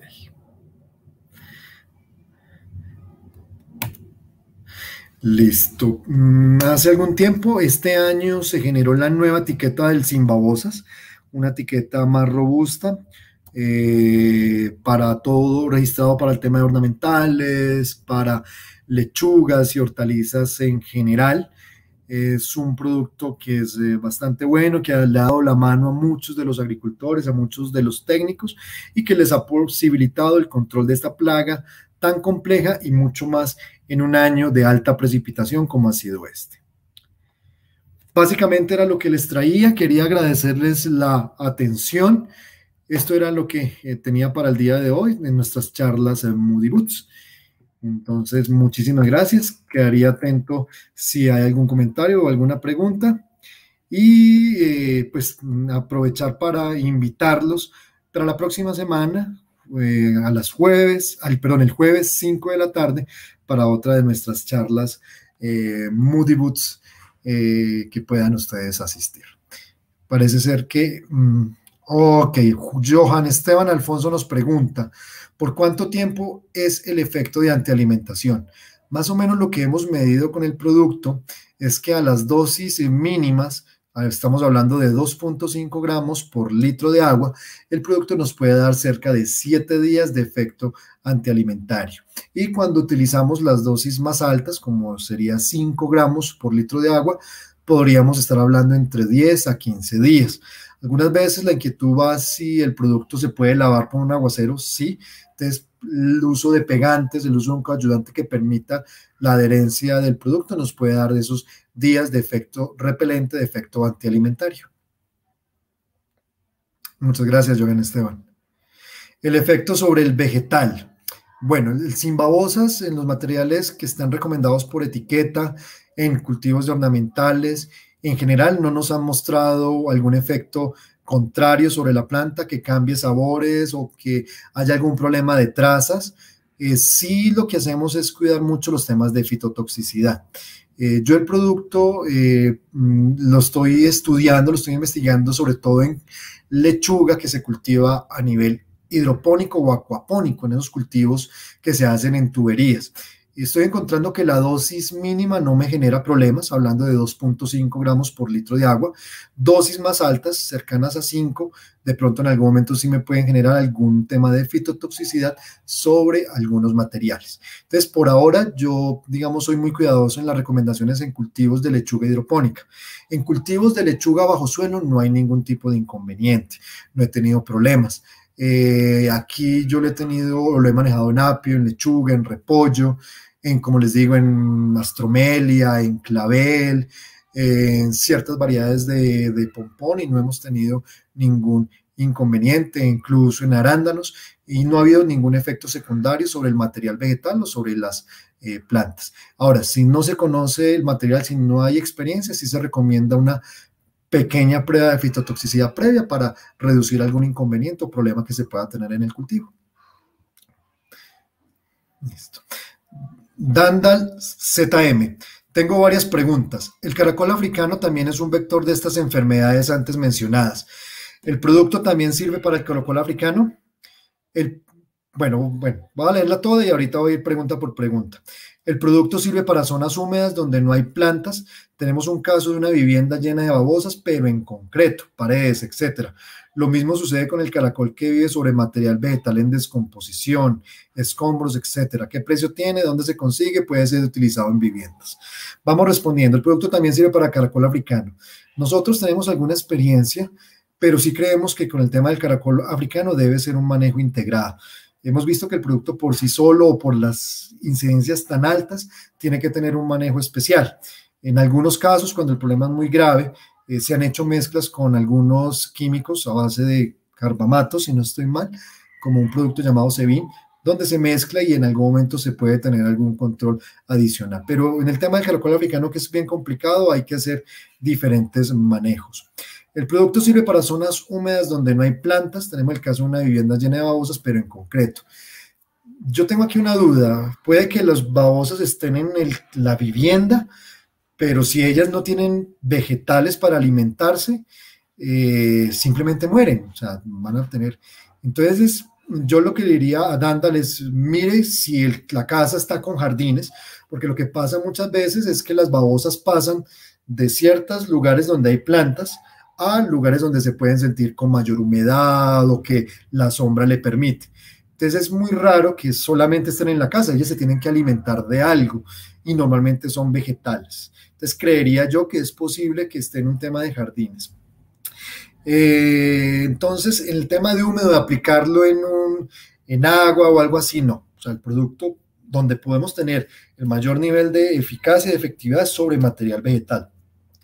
Listo. Mm, hace algún tiempo, este año, se generó la nueva etiqueta del Sin una etiqueta más robusta eh, para todo registrado para el tema de ornamentales, para lechugas y hortalizas en general. Es un producto que es eh, bastante bueno, que ha dado la mano a muchos de los agricultores, a muchos de los técnicos y que les ha posibilitado el control de esta plaga tan compleja y mucho más en un año de alta precipitación como ha sido este. Básicamente era lo que les traía, quería agradecerles la atención. Esto era lo que eh, tenía para el día de hoy en nuestras charlas en eh, Moody Boots. Entonces, muchísimas gracias. Quedaría atento si hay algún comentario o alguna pregunta. Y eh, pues aprovechar para invitarlos para la próxima semana, eh, a las jueves, al, perdón, el jueves 5 de la tarde, para otra de nuestras charlas eh, Moody Boots eh, que puedan ustedes asistir. Parece ser que, mm, ok, Johan Esteban Alfonso nos pregunta, ¿Por cuánto tiempo es el efecto de antialimentación? Más o menos lo que hemos medido con el producto es que a las dosis mínimas, estamos hablando de 2.5 gramos por litro de agua, el producto nos puede dar cerca de 7 días de efecto antialimentario. Y cuando utilizamos las dosis más altas, como sería 5 gramos por litro de agua, podríamos estar hablando entre 10 a 15 días. Algunas veces la inquietud va si el producto se puede lavar con un aguacero, sí. Entonces, el uso de pegantes, el uso de un coayudante que permita la adherencia del producto nos puede dar esos días de efecto repelente, de efecto antialimentario. Muchas gracias, Joven Esteban. El efecto sobre el vegetal. Bueno, el sin babosas en los materiales que están recomendados por etiqueta en cultivos ornamentales en general no nos han mostrado algún efecto contrario sobre la planta que cambie sabores o que haya algún problema de trazas. Eh, sí lo que hacemos es cuidar mucho los temas de fitotoxicidad. Eh, yo el producto eh, mm, lo estoy estudiando, lo estoy investigando sobre todo en lechuga que se cultiva a nivel hidropónico o acuapónico, en esos cultivos que se hacen en tuberías estoy encontrando que la dosis mínima no me genera problemas, hablando de 2.5 gramos por litro de agua. Dosis más altas, cercanas a 5, de pronto en algún momento sí me pueden generar algún tema de fitotoxicidad sobre algunos materiales. Entonces, por ahora yo, digamos, soy muy cuidadoso en las recomendaciones en cultivos de lechuga hidropónica. En cultivos de lechuga bajo suelo no hay ningún tipo de inconveniente, no he tenido problemas. Eh, aquí yo lo he tenido, lo he manejado en apio, en lechuga, en repollo, en, como les digo, en astromelia, en clavel, en ciertas variedades de, pompón y no hemos tenido ningún inconveniente, incluso en arándanos, y no ha habido ningún efecto secundario sobre el material vegetal o sobre las eh, plantas. Ahora, si no se conoce el material, si no hay experiencia, sí se recomienda una pequeña prueba de fitotoxicidad previa para reducir algún inconveniente o problema que se pueda tener en el cultivo. Listo. Dandal ZM. Tengo varias preguntas. El caracol africano también es un vector de estas enfermedades antes mencionadas. ¿El producto también sirve para el caracol africano? bueno, bueno, voy a leerla toda y ahorita voy a ir pregunta por pregunta. El producto sirve para zonas húmedas donde no hay plantas. Tenemos un caso de una vivienda llena de babosas, pero en concreto, paredes, etcétera. Lo mismo sucede con el caracol que vive sobre material vegetal en descomposición, escombros, etcétera. ¿Qué precio tiene? ¿Dónde se consigue? Puede ser utilizado en viviendas. Vamos respondiendo. El producto también sirve para caracol africano. Nosotros tenemos alguna experiencia, pero sí creemos que con el tema del caracol africano debe ser un manejo integrado. Hemos visto que el producto por sí solo o por las incidencias tan altas tiene que tener un manejo especial. En algunos casos, cuando el problema es muy grave, eh, se han hecho mezclas con algunos químicos a base de carbamato, si no estoy mal, como un producto llamado Sevin, donde se mezcla y en algún momento se puede tener algún control adicional. Pero en el tema del caracol africano, que es bien complicado, hay que hacer diferentes manejos. El producto sirve para zonas húmedas donde no hay plantas. Tenemos el caso de una vivienda llena de babosas, pero en concreto. Yo tengo aquí una duda. Puede que las babosas estén en la vivienda, pero si ellas no tienen vegetales para alimentarse, eh, simplemente mueren, o sea, van a tener. Entonces, yo lo que diría a Dandan es, mire si la casa está con jardines, porque lo que pasa muchas veces es que las babosas pasan de ciertos lugares donde hay plantas a lugares donde se pueden sentir con mayor humedad o que la sombra le permite. Entonces es muy raro que solamente estén en la casa, ellas se tienen que alimentar de algo y normalmente son vegetales. Entonces creería yo que es posible que esté en un tema de jardines. Eh, entonces el tema de húmedo, aplicarlo en, agua o algo así, no. O sea, el producto donde podemos tener el mayor nivel de eficacia y efectividad sobre material vegetal,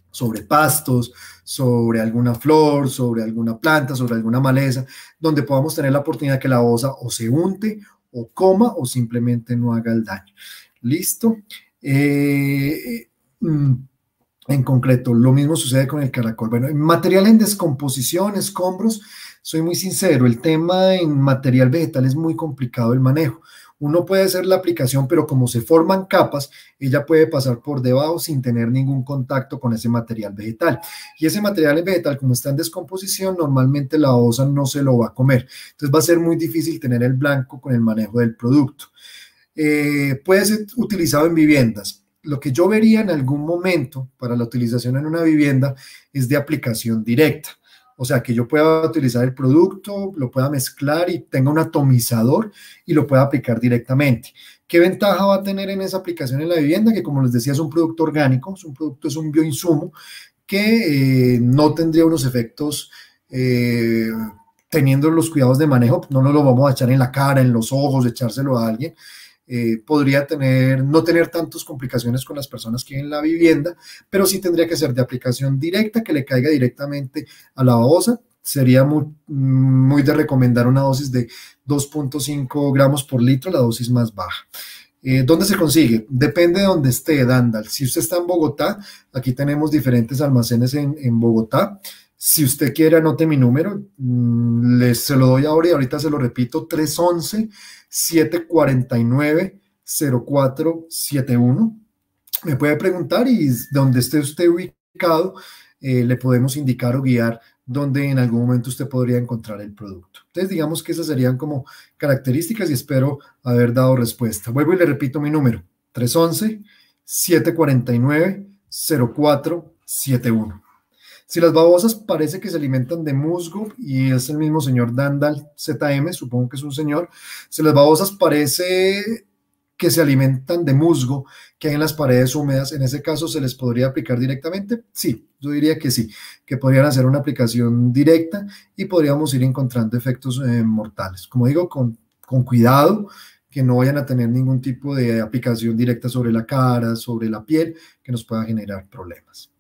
sobre pastos, sobre alguna flor, sobre alguna planta, sobre alguna maleza, donde podamos tener la oportunidad que la osa o se unte o coma o simplemente no haga el daño. ¿Listo? Eh, mm, en concreto, lo mismo sucede con el caracol. Bueno, en material en descomposición, escombros, soy muy sincero, el tema en material vegetal es muy complicado el manejo uno puede hacer la aplicación, pero como se forman capas, ella puede pasar por debajo sin tener ningún contacto con ese material vegetal. Y ese material vegetal, como está en descomposición, normalmente la osa no se lo va a comer. Entonces va a ser muy difícil tener el blanco con el manejo del producto. Eh, puede ser utilizado en viviendas. Lo que yo vería en algún momento para la utilización en una vivienda es de aplicación directa. O sea, que yo pueda utilizar el producto, lo pueda mezclar y tenga un atomizador y lo pueda aplicar directamente. ¿Qué ventaja va a tener en esa aplicación en la vivienda? Que como les decía, es un producto orgánico, es un producto, es un bioinsumo que eh, no tendría unos efectos eh, teniendo los cuidados de manejo, no nos lo vamos a echar en la cara, en los ojos, echárselo a alguien, eh, podría tener, no tener tantas complicaciones con las personas que en la vivienda, pero sí tendría que ser de aplicación directa, que le caiga directamente a la babosa. Sería muy, muy de recomendar una dosis de 2.5 gramos por litro, la dosis más baja. Eh, ¿Dónde se consigue? Depende de donde esté, Dandal. Si usted está en Bogotá, aquí tenemos diferentes almacenes en, en Bogotá. Si usted quiere, anote mi número. Mm, se lo doy ahora y ahorita se lo repito. 311-749-0471. Me puede preguntar y donde esté usted ubicado, eh, le podemos indicar o guiar donde en algún momento usted podría encontrar el producto. Entonces, digamos que esas serían como características y espero haber dado respuesta. Vuelvo y le repito mi número, 311-749-0471. Si las babosas parece que se alimentan de musgo, y es el mismo señor Dandal ZM, supongo que es un señor, si las babosas parece que se alimentan de musgo que hay en las paredes húmedas, en ese caso se les podría aplicar directamente? Sí, yo diría que sí, que podrían hacer una aplicación directa y podríamos ir encontrando efectos eh, mortales. Como digo, con cuidado, que no vayan a tener ningún tipo de aplicación directa sobre la cara, sobre la piel, que nos pueda generar problemas.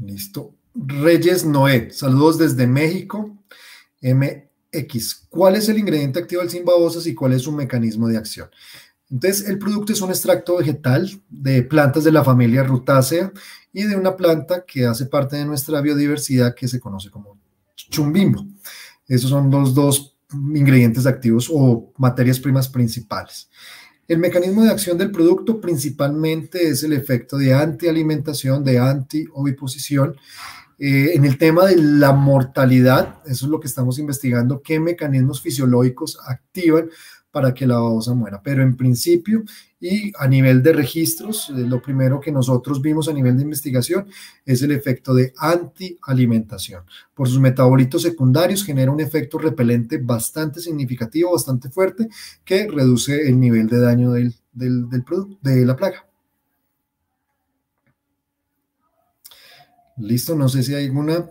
Listo. Reyes Noé, saludos desde México. MX, ¿cuál es el ingrediente activo del simbabosas y cuál es su mecanismo de acción? Entonces, el producto es un extracto vegetal de plantas de la familia Rutácea y de una planta que hace parte de nuestra biodiversidad que se conoce como chumbimbo. Esos son los dos ingredientes activos o materias primas principales. El mecanismo de acción del producto principalmente es el efecto de antialimentación, de anti-oviposición. Eh, en el tema de la mortalidad, eso es lo que estamos investigando, qué mecanismos fisiológicos activan para que la babosa muera. Pero en principio y a nivel de registros, eh, lo primero que nosotros vimos a nivel de investigación es el efecto de antialimentación. Por sus metabolitos secundarios genera un efecto repelente bastante significativo, bastante fuerte, que reduce el nivel de daño de la plaga. Listo, no sé si hay alguna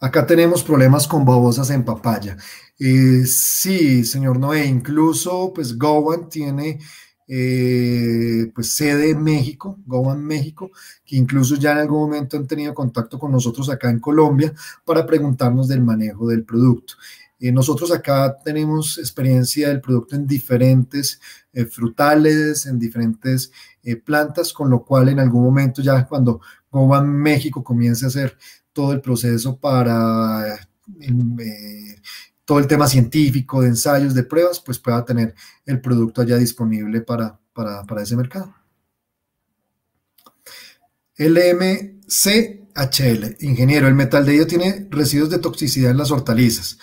Acá tenemos problemas con babosas en papaya. Eh, sí, señor Noé, incluso pues Gowan tiene eh, pues sede en México, Gowan México, que incluso ya en algún momento han tenido contacto con nosotros acá en Colombia para preguntarnos del manejo del producto. Eh, nosotros acá tenemos experiencia del producto en diferentes frutales, en diferentes plantas, con lo cual en algún momento ya cuando cómo México comience a hacer todo el proceso para eh, todo el tema científico, de ensayos, de pruebas, pues pueda tener el producto allá disponible para, ese mercado. LMCHL, ingeniero, el metal de ello tiene residuos de toxicidad en las hortalizas.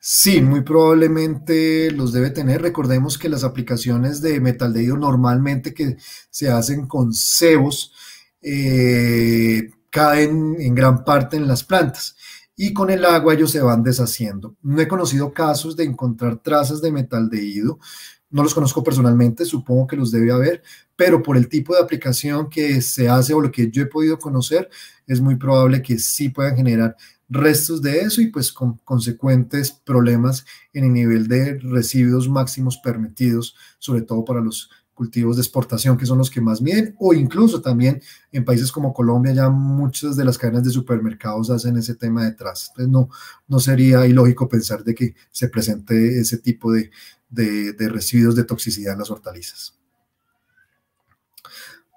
Sí, muy probablemente los debe tener. Recordemos que las aplicaciones de metal de ello normalmente que se hacen con cebos, eh, caen en gran parte en las plantas y con el agua ellos se van deshaciendo. No he conocido casos de encontrar trazas de metal de ido, no los conozco personalmente, supongo que los debe haber, pero por el tipo de aplicación que se hace o lo que yo he podido conocer, es muy probable que sí puedan generar restos de eso y pues con consecuentes problemas en el nivel de residuos máximos permitidos, sobre todo para los cultivos de exportación, que son los que más miden, o incluso también en países como Colombia, ya muchas de las cadenas de supermercados hacen ese tema detrás. Entonces, no, no sería ilógico pensar de que se presente ese tipo de, de residuos de toxicidad en las hortalizas.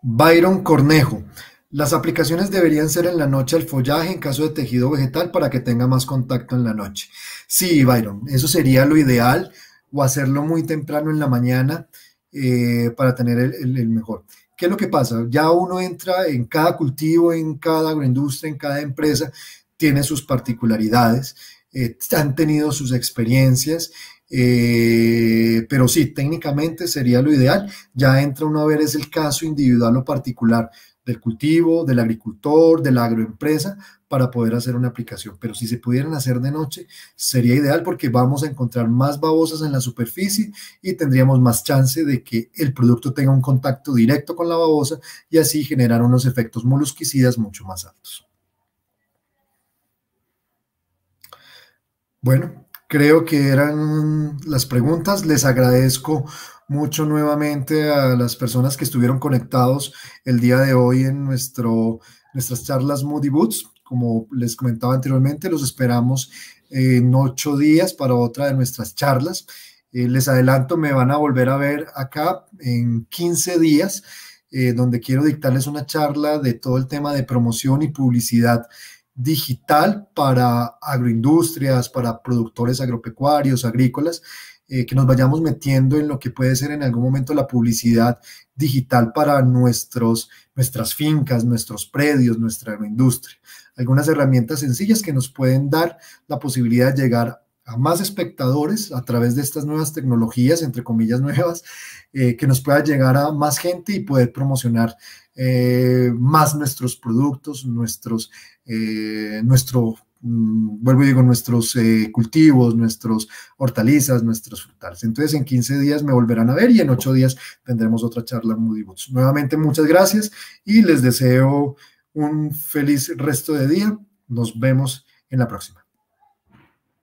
Byron Cornejo. Las aplicaciones deberían ser en la noche al follaje en caso de tejido vegetal para que tenga más contacto en la noche. Sí, Byron, eso sería lo ideal o hacerlo muy temprano en la mañana. Eh, para tener el, mejor. ¿Qué es lo que pasa? Ya uno entra en cada cultivo, en cada agroindustria, en cada empresa, tiene sus particularidades, eh, han tenido sus experiencias, eh, pero sí, técnicamente sería lo ideal. Ya entra uno a ver es el caso individual o particular del cultivo, del agricultor, de la agroempresa, para poder hacer una aplicación. Pero si se pudieran hacer de noche, sería ideal porque vamos a encontrar más babosas en la superficie y tendríamos más chance de que el producto tenga un contacto directo con la babosa y así generar unos efectos molusquicidas mucho más altos. Bueno, creo que eran las preguntas. Les agradezco mucho nuevamente a las personas que estuvieron conectados el día de hoy en nuestro, nuestras charlas Moody Boots. Como les comentaba anteriormente, los esperamos en ocho días para otra de nuestras charlas. Eh, les adelanto, me van a volver a ver acá en 15 días, eh, donde quiero dictarles una charla de todo el tema de promoción y publicidad digital para agroindustrias, para productores agropecuarios, agrícolas. Eh, que nos vayamos metiendo en lo que puede ser en algún momento la publicidad digital para nuestros, nuestras fincas, nuestros predios, nuestra industria. Algunas herramientas sencillas que nos pueden dar la posibilidad de llegar a más espectadores a través de estas nuevas tecnologías, entre comillas nuevas, eh, que nos pueda llegar a más gente y poder promocionar eh, más nuestros productos, nuestros, nuestro Mm, vuelvo y digo, nuestros eh, cultivos, nuestros hortalizas, nuestros frutales. Entonces, en 15 días me volverán a ver y en 8 días tendremos otra charla Moody Boots. Nuevamente, muchas gracias y les deseo un feliz resto de día. Nos vemos en la próxima.